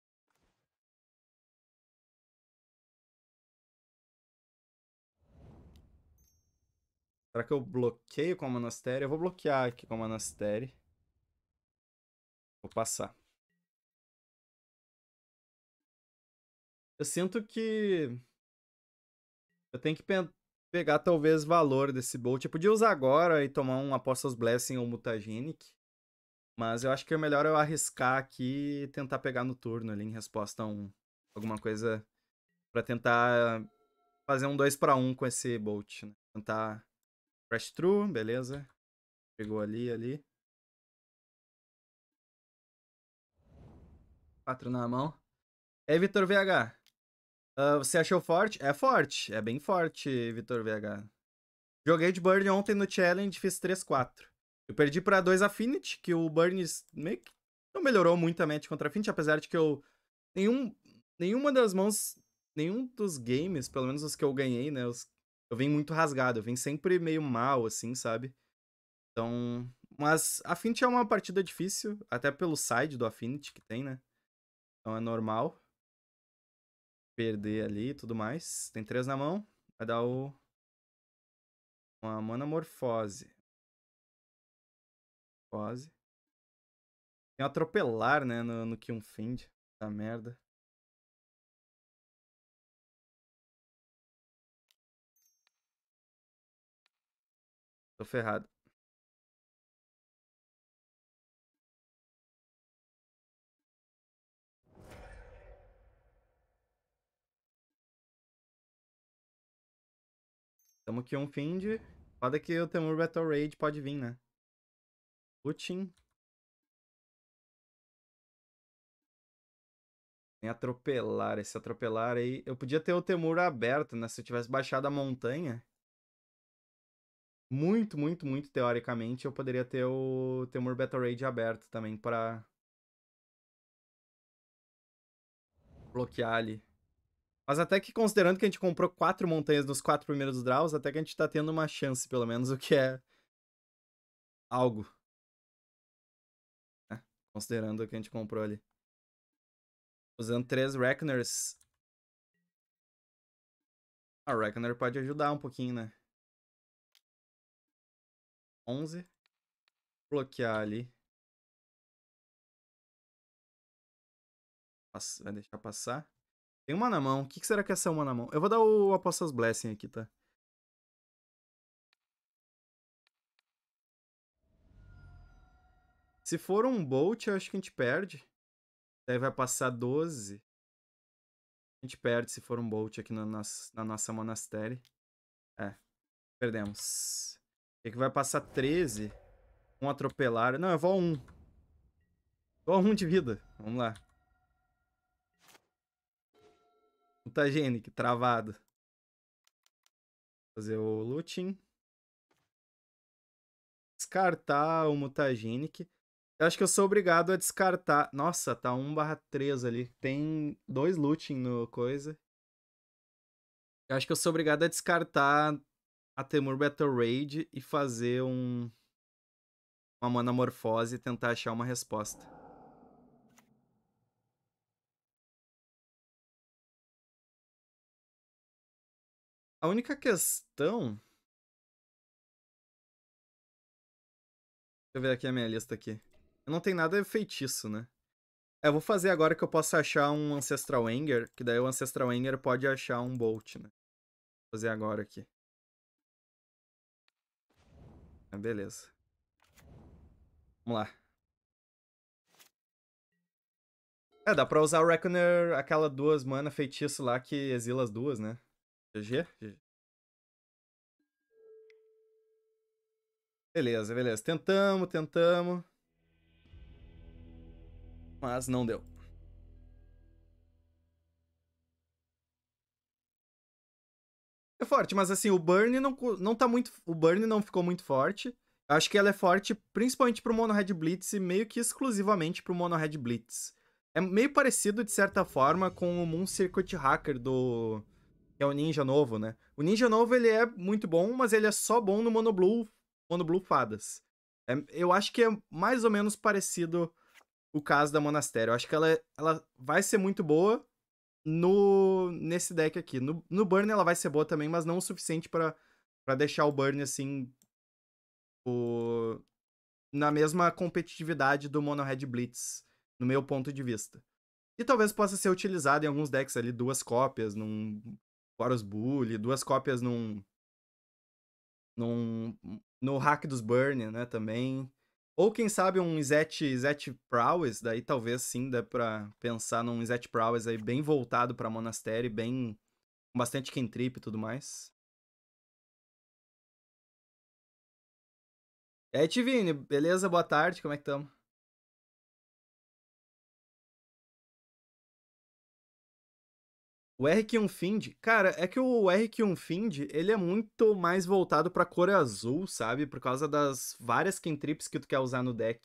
Será que eu bloqueio com a monastério? Eu vou bloquear aqui com a monastério. Vou passar. Eu sinto que... Eu tenho que pe pegar talvez valor desse Bolt. Eu podia usar agora e tomar um Apostles Blessing ou Mutagenic. Mas eu acho que é melhor eu arriscar aqui e tentar pegar no turno ali em resposta a um, alguma coisa para tentar fazer um 2 para 1 um com esse Bolt, né? Tentar Crash true, beleza. Pegou ali, ali. 4 na mão. É, Vitor VH. Uh, ah, você achou forte? É forte, é bem forte, Vitor VH. Joguei de Burn ontem no Challenge, fiz 3-4. Eu perdi pra 2 Affinity, que o Burn meio que não melhorou muito a match contra a Affinity, apesar de que eu. Nenhum, nenhuma das mãos. Nenhum dos games, pelo menos os que eu ganhei, né? Os eu venho muito rasgado, eu venho sempre meio mal, assim, sabe? Então. Mas Affinity é uma partida difícil, até pelo side do Affinity que tem, né? Então é normal perder ali e tudo mais. Tem três na mão. Vai dar o. Uma manamorfose. Morfose. Tem um atropelar, né? No, no Find. Da merda. ferrado. Tamo aqui um Find. Foda que o Temur Battle Raid pode vir, né? Putin. Tem atropelar. Esse atropelar aí. Eu podia ter o Temur aberto, né? Se eu tivesse baixado a montanha muito, muito, muito teoricamente, eu poderia ter o Temur Battle Raid aberto também para bloquear ali. Mas até que considerando que a gente comprou quatro montanhas nos quatro primeiros draws, até que a gente tá tendo uma chance, pelo menos, o que é algo. É, considerando o que a gente comprou ali. Usando três Reckoners. A ah, Reckoner pode ajudar um pouquinho, né? 11. Bloquear ali. Vai deixar passar. Tem uma na mão. O que, será que é essa uma na mão? Eu vou dar o Apostles Blessing aqui, tá? Se for um Bolt, eu acho que a gente perde. Daí vai passar 12. A gente perde se for um Bolt aqui na, nossa, na nossa monastério. É. Perdemos. Tem que vai passar 13. Um atropelar. Não, é vó 1. Vó 1 de vida. Vamos lá. Mutagenic, travado. Fazer o looting. Descartar o Mutagenic. Eu acho que eu sou obrigado a descartar. Nossa, tá 1 barra 3 ali. Tem dois looting no coisa. Eu acho que eu sou obrigado a descartar a Temur Battle Raid e fazer um uma manamorfose e tentar achar uma resposta. A única questão Deixa eu ver aqui a minha lista aqui. Eu não tenho nada de feitiço, né? Eu vou fazer agora que eu posso achar um Ancestral Anger, que daí o Ancestral Anger pode achar um Bolt, né? Vou fazer agora aqui. Ah, beleza. Vamos lá. É, dá pra usar o Reckoner, aquela duas mana feitiço lá que exila as duas, né? GG? GG. Beleza, beleza. Tentamos, tentamos. Mas não deu. forte, mas assim, o Burn não, não tá muito. O Burn não ficou muito forte. Acho que ela é forte principalmente pro Mono Red Blitz e meio que exclusivamente pro Mono Red Blitz. É meio parecido, de certa forma, com o Moon Circuit Hacker do. Que é o Ninja Novo, né? O Ninja Novo ele é muito bom, mas ele é só bom no Mono Blue, Mono Blue Fadas. É, eu acho que é mais ou menos parecido o caso da Monastério. Eu acho que ela, ela vai ser muito boa, no nesse deck aqui. No, no burn ela vai ser boa também, mas não o suficiente para deixar o burn assim o, na mesma competitividade do Mono Red Blitz, no meu ponto de vista. E talvez possa ser utilizado em alguns decks ali, duas cópias num Boros Bully, duas cópias num num no hack dos burn, né, também. Ou quem sabe um Zet, Zet Prowess, daí talvez sim dá pra pensar num Zet Prowess aí bem voltado pra monastério, bem. com bastante Kentrip e tudo mais. E aí, Tivine, beleza? Boa tarde, como é que estamos? O R Find, cara, é que o R Find ele é muito mais voltado pra cor azul, sabe? Por causa das várias cantrips que tu quer usar no deck.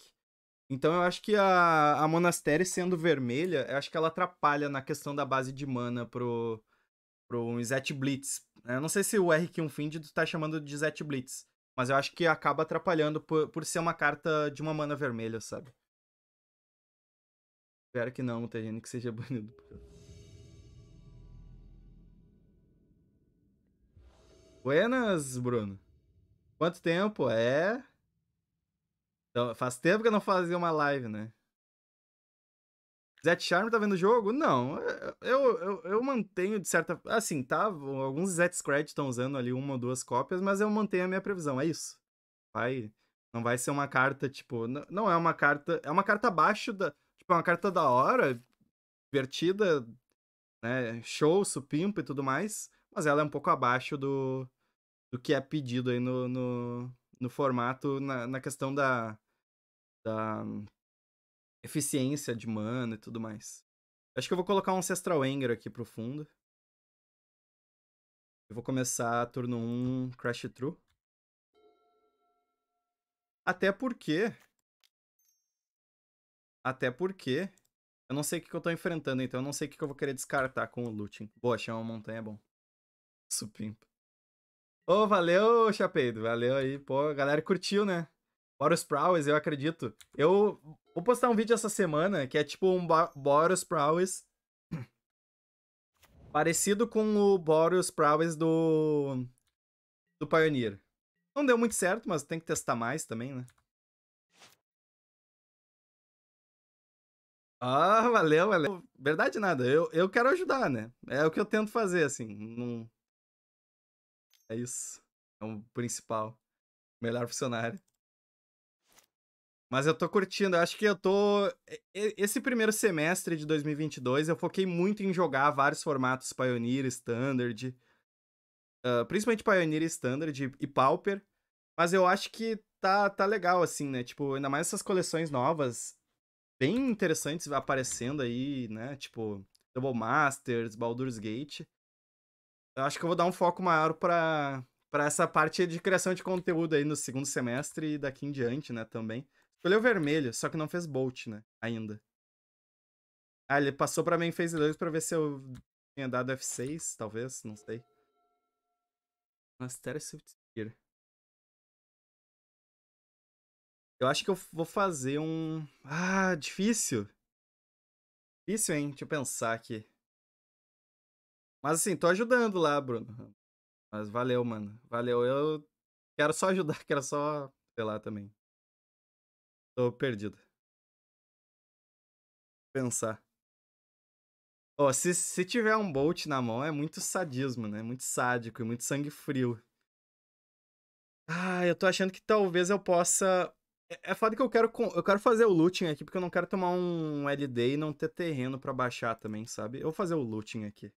Então eu acho que a, a Monastério sendo vermelha, eu acho que ela atrapalha na questão da base de mana pro, pro Zet Blitz. Eu não sei se o R Find tu tá chamando de Zet Blitz, mas eu acho que acaba atrapalhando por, por ser uma carta de uma mana vermelha, sabe? Espero que não, Terrine, que seja [laughs] banido. Buenas, Bruno. Quanto tempo? É. Então, faz tempo que eu não fazia uma live, né? Zet Charme tá vendo o jogo? Não. Eu, eu, eu mantenho de certa. Assim, tá? Alguns Zet Scratch estão usando ali uma ou duas cópias, mas eu mantenho a minha previsão. É isso. Vai. Não vai ser uma carta, tipo. Não é uma carta. É uma carta abaixo da. Tipo, é uma carta da hora, divertida, né? Show, supimpo e tudo mais mas ela é um pouco abaixo do, do que é pedido aí no, no, no formato, na, na questão da, da eficiência de mana e tudo mais. Acho que eu vou colocar um Ancestral Anger aqui pro fundo. Eu vou começar turno 1 Crash True. Até porque. Até porque. Eu não sei o que, eu tô enfrentando, então eu não sei o que, eu vou querer descartar com o looting. Boa, chama uma montanha é bom. Supimpa. Ô, oh, valeu, Chapeido. Valeu aí. Pô, a galera curtiu, né? Boros Prowess, eu acredito. Eu vou postar um vídeo essa semana que é tipo um Boros Prowess [clears throat] parecido com o Boros Prowess do do Pioneer. Não deu muito certo, mas tem que testar mais também, né? Ah, valeu, valeu. Verdade nada. Eu, eu quero ajudar, né? É o que eu tento fazer, assim. Não, é isso. É o principal. Melhor funcionário. Mas eu tô curtindo, eu acho que eu tô. Esse primeiro semestre de 2022 eu foquei muito em jogar vários formatos Pioneer, Standard, uh, principalmente Pioneer, Standard e, Pauper. Mas eu acho que tá, tá legal, assim, né? Tipo, ainda mais essas coleções novas, bem interessantes aparecendo aí, né? Tipo, Double Masters, Baldur's Gate. Eu acho que eu vou dar um foco maior para para essa parte de criação de conteúdo aí no segundo semestre e daqui em diante, né, também. Escolheu vermelho, só que não fez Bolt, né, ainda. Ah, ele passou pra mim fez 2 pra ver se eu tinha dado F6, talvez, não sei. Master Swift Spear. Eu acho que eu vou fazer um... Ah, difícil. Difícil, hein? Deixa eu pensar aqui. Mas assim, tô ajudando lá, Bruno. Mas valeu, mano. Valeu. Eu quero só ajudar, [laughs] quero só, sei lá, também. Tô perdido. Pensar. Ó, oh, se, se tiver um Bolt na mão, é muito sadismo, né? Muito sádico e muito sangue frio. Ah, eu tô achando que talvez eu possa. É, é foda que eu quero, eu quero fazer o looting aqui, porque eu não quero tomar um LD e não ter terreno para baixar também, sabe? Eu vou fazer o looting aqui.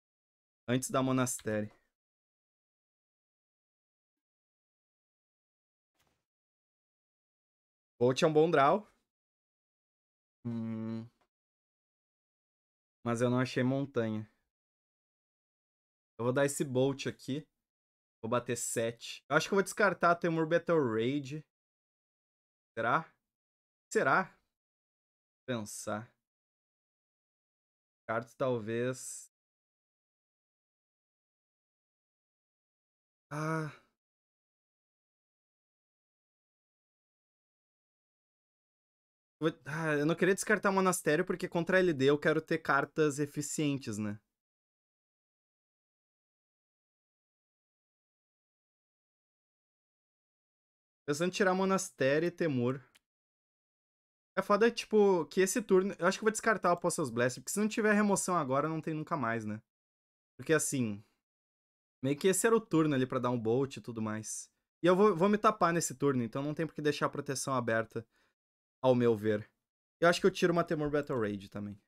Antes da monastério. Bolt é um bom draw. Hum. Mas eu não achei montanha. Eu vou dar esse Bolt aqui. Vou bater 7. Eu acho que eu vou descartar Temur Battle Raid. Será? Será? Vou pensar. Carto talvez. Ah, ah, eu não queria descartar monastério porque contra LD eu quero ter cartas eficientes, né? Pensando em tirar monastério e temor. É foda, tipo, que esse turno. Eu acho que eu vou descartar o Apostles Blast, porque se não tiver remoção agora, não tem nunca mais, né? Porque assim. Meio que esse era o turno ali para dar um bolt e tudo mais. E eu vou, vou me tapar nesse turno, então não tem por que deixar a proteção aberta, ao meu ver. Eu acho que eu tiro uma Temor Battle Raid também.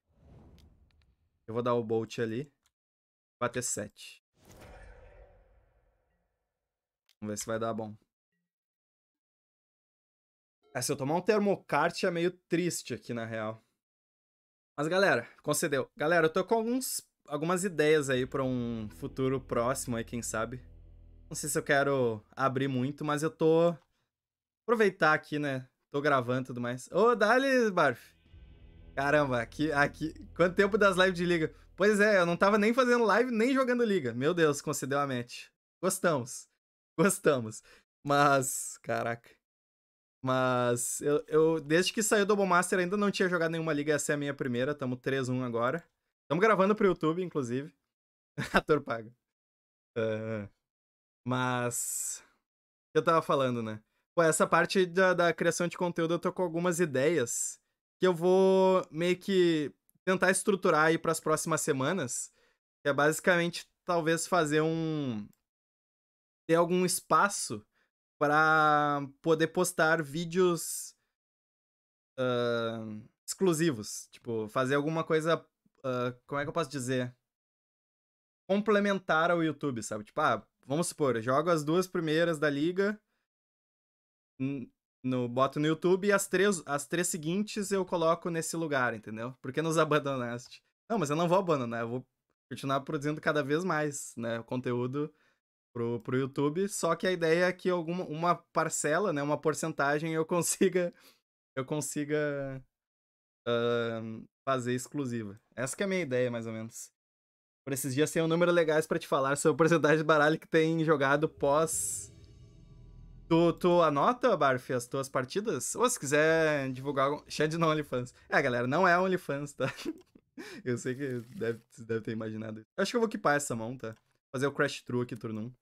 Eu vou dar o bolt ali. Bater 7. Vamos ver se vai dar bom. É, se eu tomar um termocart é meio triste aqui, na real. Mas, galera, concedeu. Galera, eu tô com alguns algumas ideias aí para um futuro próximo aí, quem sabe. Não sei se eu quero abrir muito, mas eu tô. Aproveitar aqui, né? Tô gravando e tudo mais. Ô, oh, Dali, Barf! Caramba, aqui, aqui. Quanto tempo das lives de liga? Pois é, eu não tava nem fazendo live nem jogando liga. Meu Deus, concedeu a match. Gostamos. Gostamos. Mas, caraca. Mas eu, eu desde que saiu do Double Master ainda não tinha jogado nenhuma liga, essa é a minha primeira, tamo 3-1 agora. Estamos gravando pro YouTube, inclusive. [laughs] Ator pago. Uh, mas. Eu tava falando, né? Pô, essa parte da, da criação de conteúdo eu tô com algumas ideias que eu vou meio que tentar estruturar aí para as próximas semanas. Que é basicamente talvez fazer um. ter algum espaço para poder postar vídeos uh, exclusivos. Tipo, fazer alguma coisa ah, como é que eu posso dizer? Complementar ao YouTube, sabe? Tipo, ah, vamos supor, jogo as duas primeiras da liga, no, boto no YouTube e as três, as três seguintes eu coloco nesse lugar, entendeu? Porque nos [laughs] abandonaste? Não, mas eu não vou abandonar, eu vou continuar produzindo cada vez mais, né, conteúdo pro, pro YouTube, só que a ideia é que alguma, uma parcela, né, uma porcentagem eu [laughs] consiga, eu consiga uh, fazer exclusiva. Essa que é a minha ideia, mais ou menos. Por esses dias tem um número legais para te falar sobre a porcentagem de baralho que tem jogado pós... Tu, tu anota, Barf, as tuas partidas? Ou se quiser divulgar algum... Xande não OnlyFans. É, galera, não é OnlyFans, tá? [laughs] eu sei que deve, deve ter imaginado isso. Acho que eu vou equipar essa mão, tá? Fazer o Crash True aqui, turno 1.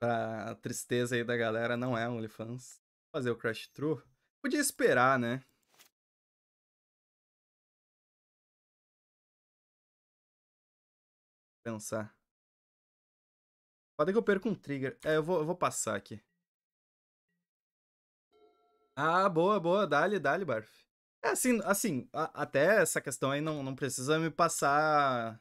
Pra tristeza aí da galera, não é OnlyFans. Fazer o Crash True. Podia esperar, né? Pensar. Pode que eu perco um trigger. É, eu vou, eu vou passar aqui. Ah, boa, boa. Dá-lhe, dá-lhe, Barf. É assim, assim a, até essa questão aí não, não precisa me passar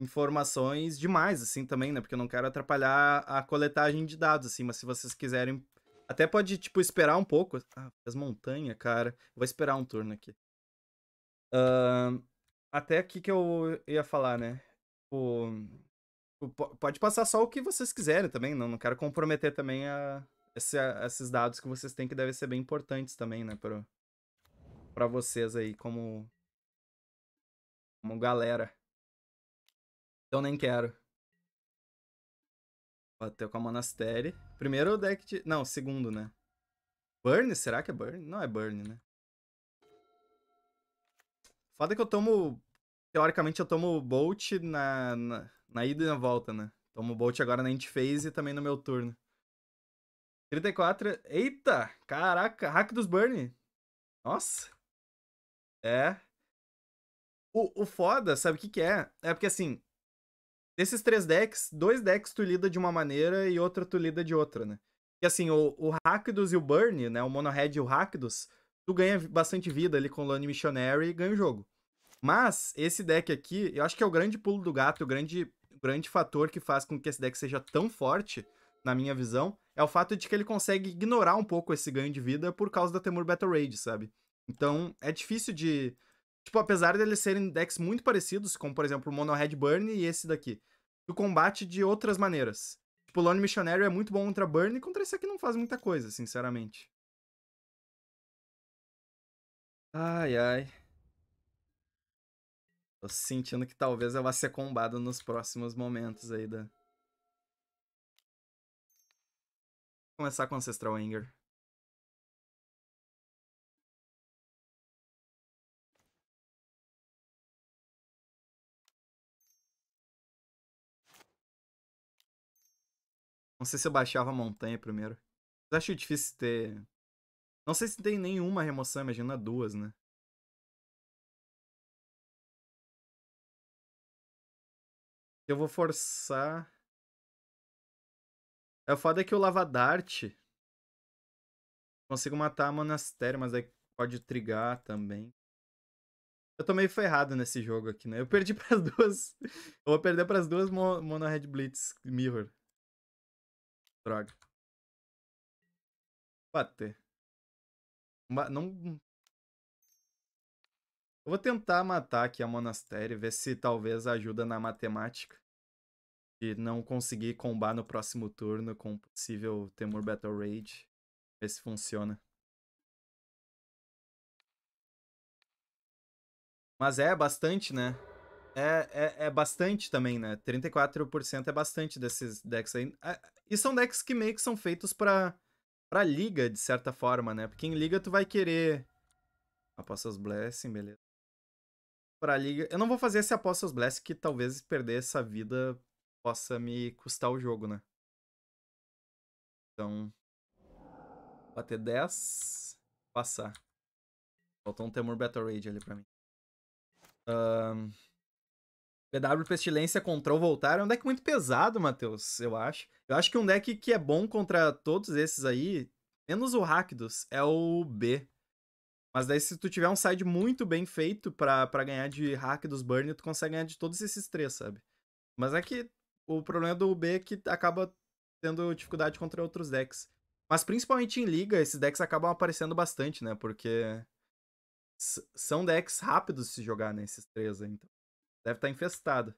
informações demais, assim, também, né? Porque eu não quero atrapalhar a coletagem de dados, assim, mas se vocês quiserem. Até pode, tipo, esperar um pouco. Ah, as montanhas, cara. Vou esperar um turno aqui. Uh, até aqui que eu ia falar, né? Tipo, tipo pode passar só o que vocês quiserem também, não, não quero comprometer também a, esse, a, esses dados que vocês têm que devem ser bem importantes também, né, pro, pra vocês aí como, como galera. Então nem quero. Bateu com a Monastério. Primeiro deck de... Não, segundo, né? Burn? Será que é Burn? Não é Burn, né? Foda que eu tomo teoricamente eu tomo Bolt na, na, na ida e na volta, né? Tomo Bolt agora na Endphase e também no meu turno. 34. Eita! Caraca, hack dos Burn. Nossa. É. O, o foda, sabe o que que é? É porque assim, desses três decks, dois decks tu lida de uma maneira e outro tu lida de outra, né? E assim, o, o Rakdos e o Burn, né? O Mono Red e o Rakdos, tu ganha bastante vida ali com o Lone Missionary e ganha o jogo. Mas esse deck aqui, eu acho que é o grande pulo do gato, o grande, grande fator que faz com que esse deck seja tão forte, na minha visão, é o fato de que ele consegue ignorar um pouco esse ganho de vida por causa da Temur Battle Rage, sabe? Então, é difícil de... Tipo, apesar deles serem decks muito parecidos, como, por exemplo, o Mono Red Burn e esse daqui, tu combate de outras maneiras. Tipo, o Lone Missionary é muito bom contra Burn e contra esse aqui não faz muita coisa, sinceramente. Ai, ai. Tô sentindo que talvez eu vá ser combado nos próximos momentos aí da... Vou começar com Ancestral Anger. Não sei se eu baixava a montanha primeiro. acho difícil ter... Não sei se tem nenhuma remoção, imagina duas, né? Eu vou forçar. É foda é que o Lava Dart consigo matar a Monastério, mas aí pode trigar também. Eu tô meio ferrado nesse jogo aqui, né? Eu perdi [laughs] pras duas. Eu vou perder pras duas mo Mono Red Blitz Mirror. Droga. Bater. Ba não eu vou tentar matar aqui a monastério, ver se talvez ajuda na matemática. E não conseguir combar no próximo turno com possível Temur Battle Rage. Ver se funciona. Mas é bastante, né? É, é, é bastante também, né? 34% é bastante desses decks aí. É, e são decks que meio que são feitos pra, pra liga, de certa forma, né? Porque em liga tu vai querer... Apostas Blessing, beleza a liga. Eu não vou fazer esse Apostles Blast, que talvez perder essa vida possa me custar o jogo, né? Então. Bater 10. Passar. Faltou um Temur Battle Rage ali pra mim. Um... Pestilência, Control voltar É um deck muito pesado, Matheus, eu acho. Eu acho que um deck que é bom contra todos esses aí, menos o Rakdos, é o B. Mas daí, se tu tiver um side muito bem feito para ganhar de hack dos burn, tu consegue ganhar de todos esses três, sabe? Mas é que o problema do B é que acaba tendo dificuldade contra outros decks. Mas principalmente em liga, esses decks acabam aparecendo bastante, né? Porque são decks rápidos de se jogar, né? três então. Deve estar tá infestado.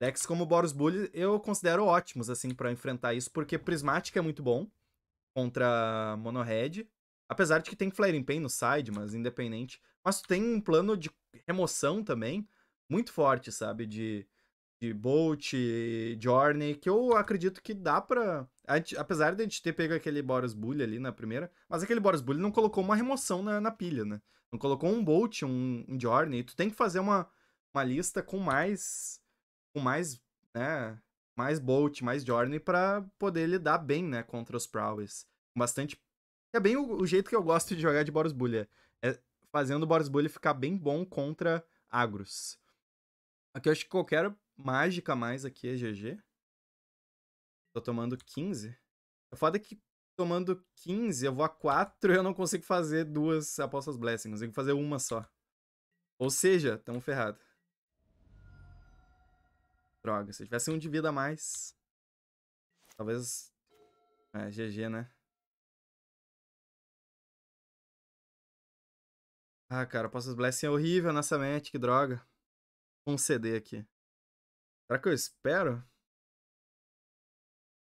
Decks como Boros Bully eu considero ótimos, assim, para enfrentar isso, porque Prismatic é muito bom contra Mono Red. Apesar de que tem Flaring Pain no side, mas independente. Mas tem um plano de remoção também muito forte, sabe? De, de Bolt, Journey, que eu acredito que dá pra. Gente, apesar de a gente ter pego aquele Boros Bully ali na primeira, mas aquele Boros Bully não colocou uma remoção na, na pilha, né? Não colocou um Bolt, um, um Journey. Tu tem que fazer uma, uma lista com mais. com mais. né? Mais Bolt, mais Journey para poder lidar bem, né? Contra os Prowess. Bastante é bem o, o, jeito que eu gosto de jogar de Boros Bully, É, é fazendo o Boros Bully ficar bem bom contra agros. Aqui eu acho que qualquer mágica mais aqui é GG. Tô tomando 15. O foda é que tomando 15, eu vou a 4 eu não consigo fazer duas apostas Blessing. Consigo fazer uma só. Ou seja, tamo ferrado. Droga, se eu tivesse um de vida a mais... Talvez... É, GG, né? Ah, cara, Apostles Blessing é horrível nessa match, que droga. Vou um CD aqui. Será que eu espero?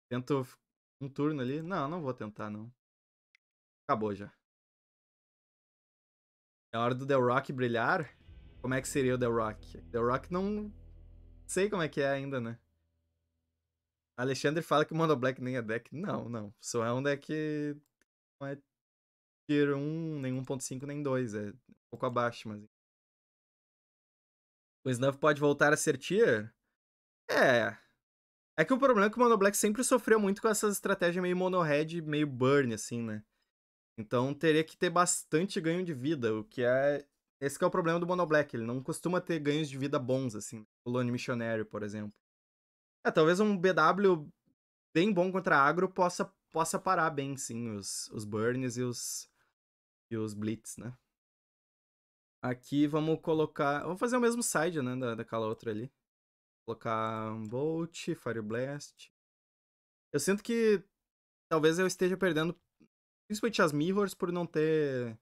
Tento um turno ali. Não, não vou tentar, não. Acabou já. É hora do The Rock brilhar? Como é que seria o The Rock? The Rock não sei como é que é ainda, né? Alexandre fala que o Mono Black nem é deck. Não, não. Só é um deck. Não é tier 1, nem 1.5, nem 2. É pouco abaixo, mas. O Snuff pode voltar a ser tier? É. É que o problema é que o Mono Black sempre sofreu muito com essas estratégias meio mono red, meio burn, assim, né? Então teria que ter bastante ganho de vida, o que é. Esse que é o problema do Mono Black, ele não costuma ter ganhos de vida bons, assim. Né? O Lone Missionário, por exemplo. É, talvez um BW bem bom contra agro possa, possa parar bem, sim, os, os burns e os, e os blitz, né? Aqui vamos colocar... Vou fazer o mesmo side, né? Da, daquela outra ali. colocar um Bolt, Fire Blast. Eu sinto que talvez eu esteja perdendo principalmente as mirrors por não ter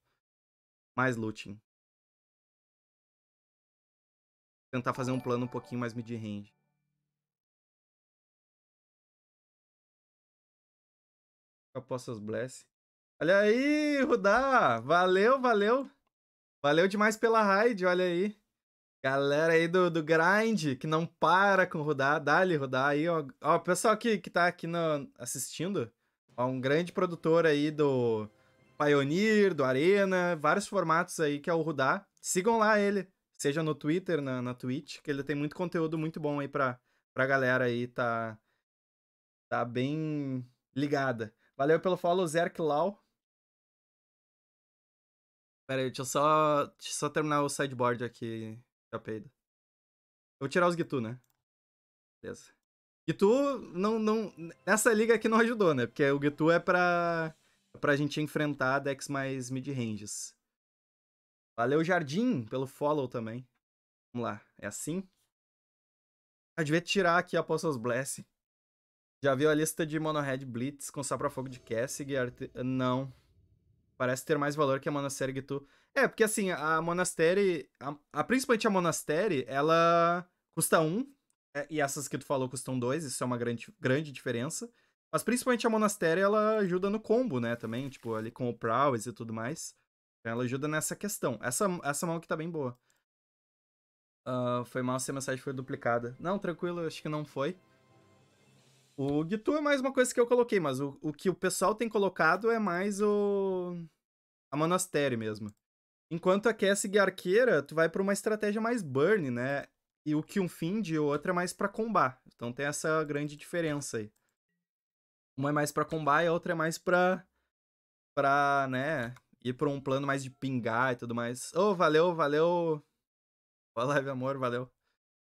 mais looting. Tentar fazer um plano um pouquinho mais mid-range. as Bless. Olha aí, Rudá! Valeu, valeu! Valeu demais pela raid, olha aí. Galera aí do, do grind, que não para com rodar, dá-lhe rodar aí, ó. Ó, o pessoal que, que tá aqui no, assistindo, ó, um grande produtor aí do Pioneer, do Arena, vários formatos aí que é o Rudá. Sigam lá ele, seja no Twitter, na, na Twitch, que ele tem muito conteúdo muito bom aí pra, pra galera aí, tá, tá bem ligada. Valeu pelo follow, Zerklau. Pera aí, deixa eu só, deixa eu só terminar o sideboard aqui já peida. Eu vou tirar os Gitu, né? Beleza. Gitu não, não. Nessa liga aqui não ajudou, né? Porque o Gitu é pra. É pra gente enfrentar decks mais mid-ranges. Valeu, Jardim, pelo follow também. Vamos lá. É assim? Ah, devia tirar aqui a Apostles Bless. Já viu a lista de Monohead Blitz com fogo de e Arte... Não. Parece ter mais valor que a que Gitu. É, porque assim, a Monastério. A, a, principalmente a Monastério, ela custa um. É, e essas que tu falou custam dois, isso é uma grande, grande diferença. Mas principalmente a Monastério, ela ajuda no combo, né? Também, tipo, ali com o Prowess e tudo mais. Então ela ajuda nessa questão. Essa, essa mão aqui tá bem boa. Uh, foi mal se a mensagem foi duplicada. Não, tranquilo, acho que não foi. O Gitu é mais uma coisa que eu coloquei, mas o, o que o pessoal tem colocado é mais o. A monastério mesmo. Enquanto a Cassie e a arqueira, tu vai pra uma estratégia mais burn, né? E o que um find e o outro é mais para combar. Então tem essa grande diferença aí. Uma é mais para combar e a outra é mais pra. pra, né? Ir pra um plano mais de pingar e tudo mais. Ô, oh, valeu, valeu. Boa live, amor, valeu.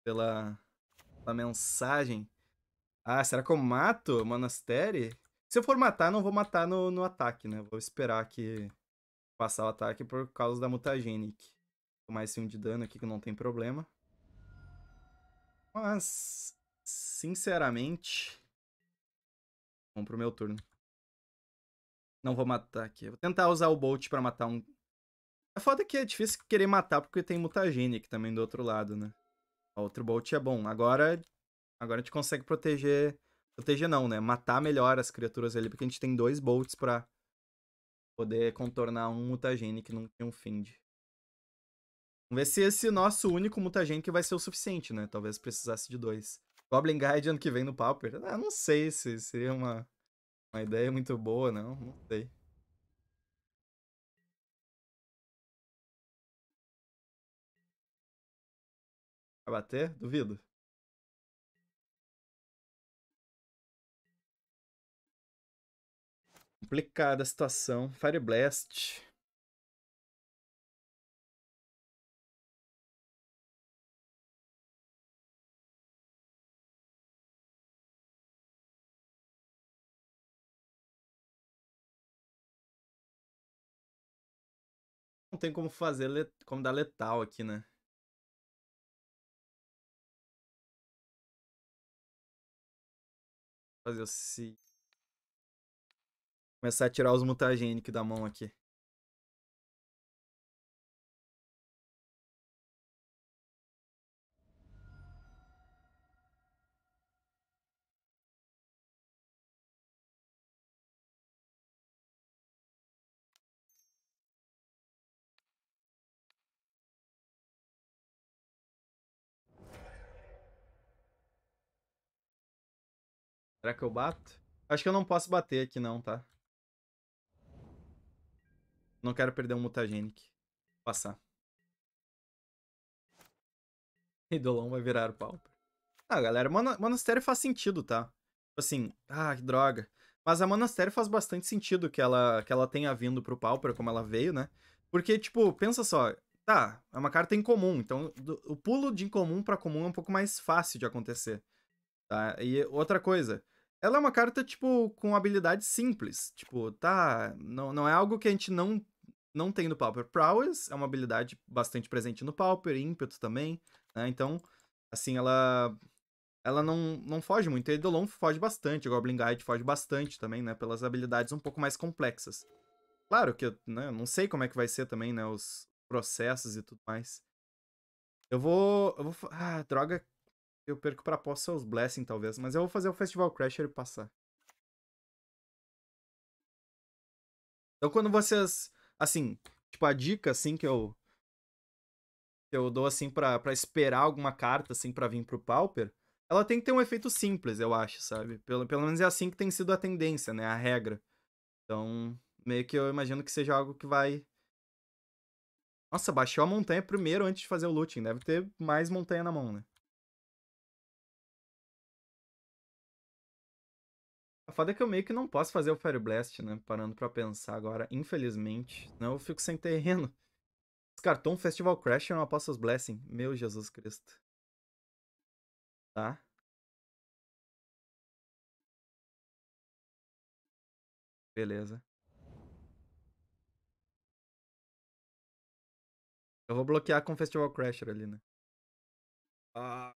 Pela, pela mensagem. Ah, será que eu mato Monastério? Se eu for matar, não vou matar no, no ataque, né? Vou esperar que passar o ataque por causa da Mutagenic. Tomar esse 1 de dano aqui que não tem problema. Mas, sinceramente... Vamos pro meu turno. Não vou matar aqui. Vou tentar usar o Bolt pra matar um... É foda que é difícil querer matar porque tem Mutagenic também do outro lado, né? Outro Bolt é bom. Agora Agora a gente consegue proteger. Proteger não, né? Matar melhor as criaturas ali, porque a gente tem dois bolts pra poder contornar um mutagene que não tem um find. Vamos ver se esse nosso único mutagene que vai ser o suficiente, né? Talvez precisasse de dois. Goblin Guide ano que vem no Pauper? Ah, não sei se seria uma, uma ideia muito boa, não. Não sei. Vai bater? Duvido. complicada a situação. Fire Blast. Não tem como fazer, como dar letal aqui, né? Fazer o Começar a tirar os mutagênicos da mão aqui. Será que eu bato? Acho que eu não posso bater aqui não, tá? Não quero perder um Mutagenic. passar. Eidolon [laughs] vai virar o Pauper. Ah, galera, Mon Monastério faz sentido, tá? Assim, ah, que droga. Mas a Monastério faz bastante sentido que ela, que ela tenha vindo pro Pauper como ela veio, né? Porque, tipo, pensa só. Tá, é uma carta incomum, então do, o pulo de incomum para comum é um pouco mais fácil de acontecer. Tá? E outra coisa, ela é uma carta, tipo, com habilidade simples. Tipo, tá. Não, não é algo que a gente não não tem no Pauper. Prowess é uma habilidade bastante presente no Pauper, ímpeto também, né? Então, assim, ela ela não, não foge muito. E Eidolon foge bastante, Goblin Guide foge bastante também, né? Pelas habilidades um pouco mais complexas. Claro que eu, né, eu não sei como é que vai ser também, né? Os processos e tudo mais. Eu vou... Eu vou ah, droga. Eu perco pra posse os Blessing, talvez. Mas eu vou fazer o Festival Crasher e passar. Então, quando vocês Assim, tipo, a dica, assim, que eu. eu dou, assim, pra, esperar alguma carta, assim, pra vir pro Pauper. Ela tem que ter um efeito simples, eu acho, sabe? Pelo, pelo menos é assim que tem sido a tendência, né? A regra. Então, meio que eu imagino que seja algo que vai. Nossa, baixou a montanha primeiro antes de fazer o looting. Deve ter mais montanha na mão, né? A foda é que eu meio que não posso fazer o Fire Blast, né? Parando pra pensar agora, infelizmente. Senão eu fico sem terreno. Descartou [laughs] um Festival Crash e não aposto os Blessing. Meu Jesus Cristo. Tá? Beleza. Eu vou bloquear com o Festival Crasher ali, né? Ah.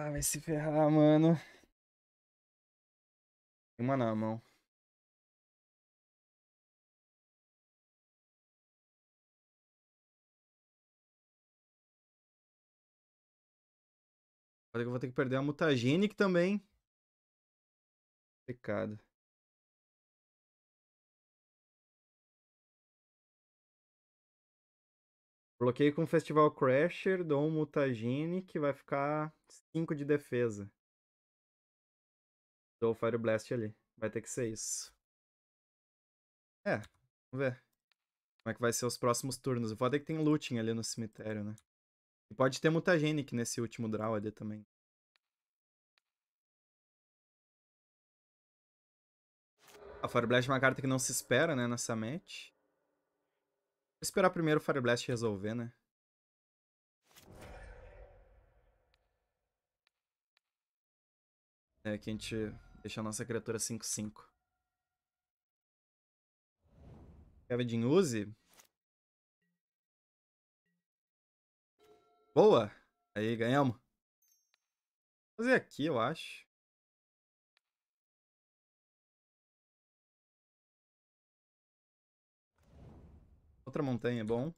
Ah, vai se ferrar, mano. Uma na mão. Olha que eu vou ter que perder a Mutagenic também. Pecado. Bloqueio com o Festival Crasher, dou um Mutagenic, vai ficar 5 de defesa. Dou o Fire Blast ali. Vai ter que ser isso. É, vamos ver. Como é que vai ser os próximos turnos. O foda é que tem looting ali no cemitério, né? E pode ter Mutagenic nesse último draw ali também. A Fireblast é uma carta que não se espera, né, nessa match. Vou esperar primeiro o Fireblast resolver, né? É que a gente deixa a nossa criatura 5-5. Cavadin use. Boa! Aí, ganhamos. Vou fazer aqui, eu acho. Outra montanha, bom.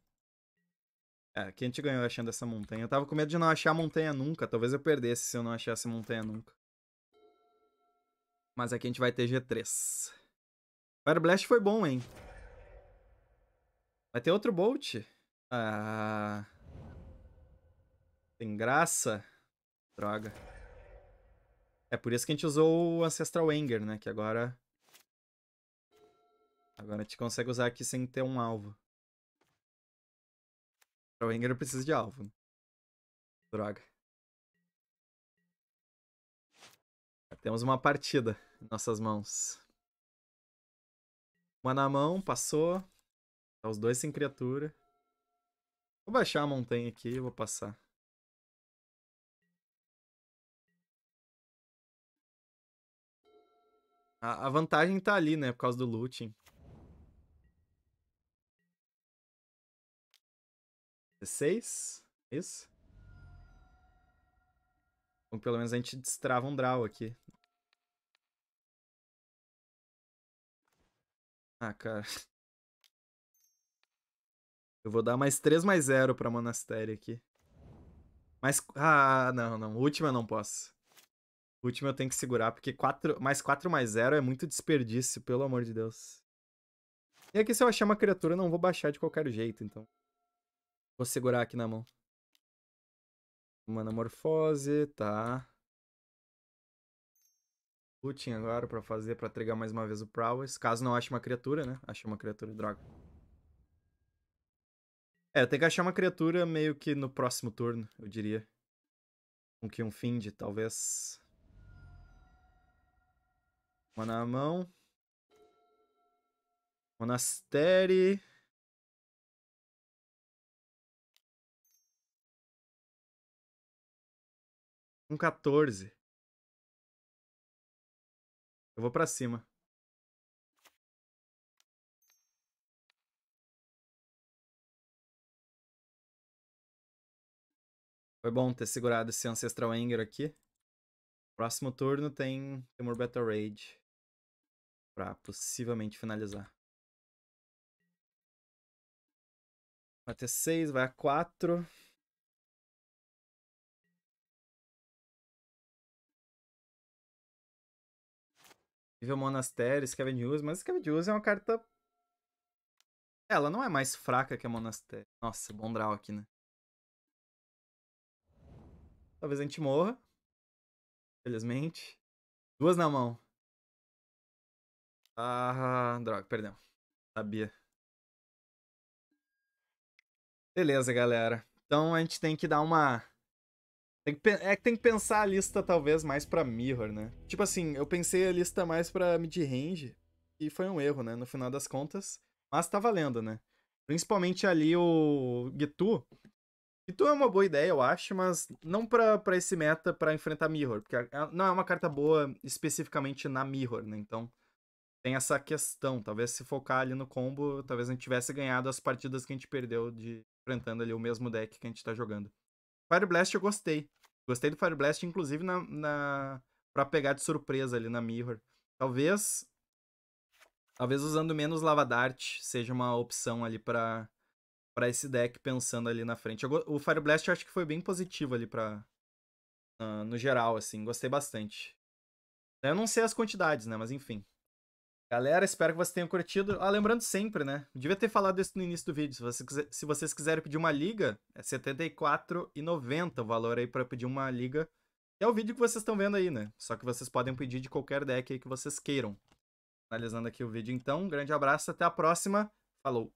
É, que a gente ganhou achando essa montanha. Eu tava com medo de não achar a montanha nunca. Talvez eu perdesse se eu não achasse a montanha nunca. Mas aqui a gente vai ter G3. Fire Blast foi bom, hein? Vai ter outro Bolt? Ah... Tem graça? Droga. É por isso que a gente usou o Ancestral Anger, né? Que agora... Agora a gente consegue usar aqui sem ter um alvo. Ancestral Anger precisa de alvo. Droga. Temos uma partida em nossas mãos. Uma na mão, passou. Tá os dois sem criatura. Vou baixar a montanha aqui e vou passar. A, a vantagem tá ali, né? Por causa do looting. 16? Isso? pelo menos a gente destrava um draw aqui. Ah, cara. [laughs] Eu vou dar mais 3 mais 0 pra monastério aqui. Mais... Ah, não, não. Última eu não posso. Última eu tenho que segurar, porque 4... mais 4 mais 0 é muito desperdício, pelo amor de Deus. E aqui se eu achar uma criatura, eu não vou baixar de qualquer jeito, então. Vou segurar aqui na mão. Manamorfose, tá. Looting agora pra fazer, pra entregar mais uma vez o Prowess. Caso não ache uma criatura, né? Achei uma criatura, droga. É, tem que achar uma criatura meio que no próximo turno, eu diria. Um que um Find, talvez. Uma na mão. Monastério. Um 14. Eu vou pra cima. Foi bom ter segurado esse Ancestral Anger aqui. Próximo turno tem Temor Battle Raid. Pra possivelmente finalizar. Vai ter 6, vai a 4. Nível Monastério, Scavengers, mas Scavengers é uma carta... Ela não é mais fraca que a Monastério. Nossa, bom draw aqui, né? Talvez a gente morra. Felizmente. Duas na mão. Ah, droga, perdão. Sabia. Beleza, galera. Então a gente tem que dar uma tem que, é que tem que pensar a lista talvez mais pra mirror, né? Tipo assim, eu pensei a lista mais pra Midrange, range e foi um erro, né? No final das contas. Mas tá valendo, né? Principalmente ali o Gitu. Gitu é uma boa ideia, eu acho, mas não pra, pra esse meta pra enfrentar mirror. Porque é, não é uma carta boa especificamente na mirror, né? Então tem essa questão. Talvez se focar ali no combo, talvez a gente tivesse ganhado as partidas que a gente perdeu de enfrentando ali o mesmo deck que a gente tá jogando. Fire Blast eu gostei. Gostei do Fire Blast, inclusive, na, na... pra pegar de surpresa ali na Mirror. Talvez. Talvez usando menos Lava Dart seja uma opção ali pra, pra esse deck pensando ali na frente. Eu, o Fire Blast eu acho que foi bem positivo ali pra. Uh, no geral, assim, gostei bastante. Eu não sei as quantidades, né? Mas enfim. Galera, espero que vocês tenham curtido. Ah, lembrando sempre, né? Eu devia ter falado isso no início do vídeo. Se, você quiser, se vocês quiserem pedir uma liga, é R$ 74,90 o valor aí para pedir uma liga. É o vídeo que vocês estão vendo aí, né? Só que vocês podem pedir de qualquer deck aí que vocês queiram. Finalizando aqui o vídeo, então. Um grande abraço, até a próxima. Falou!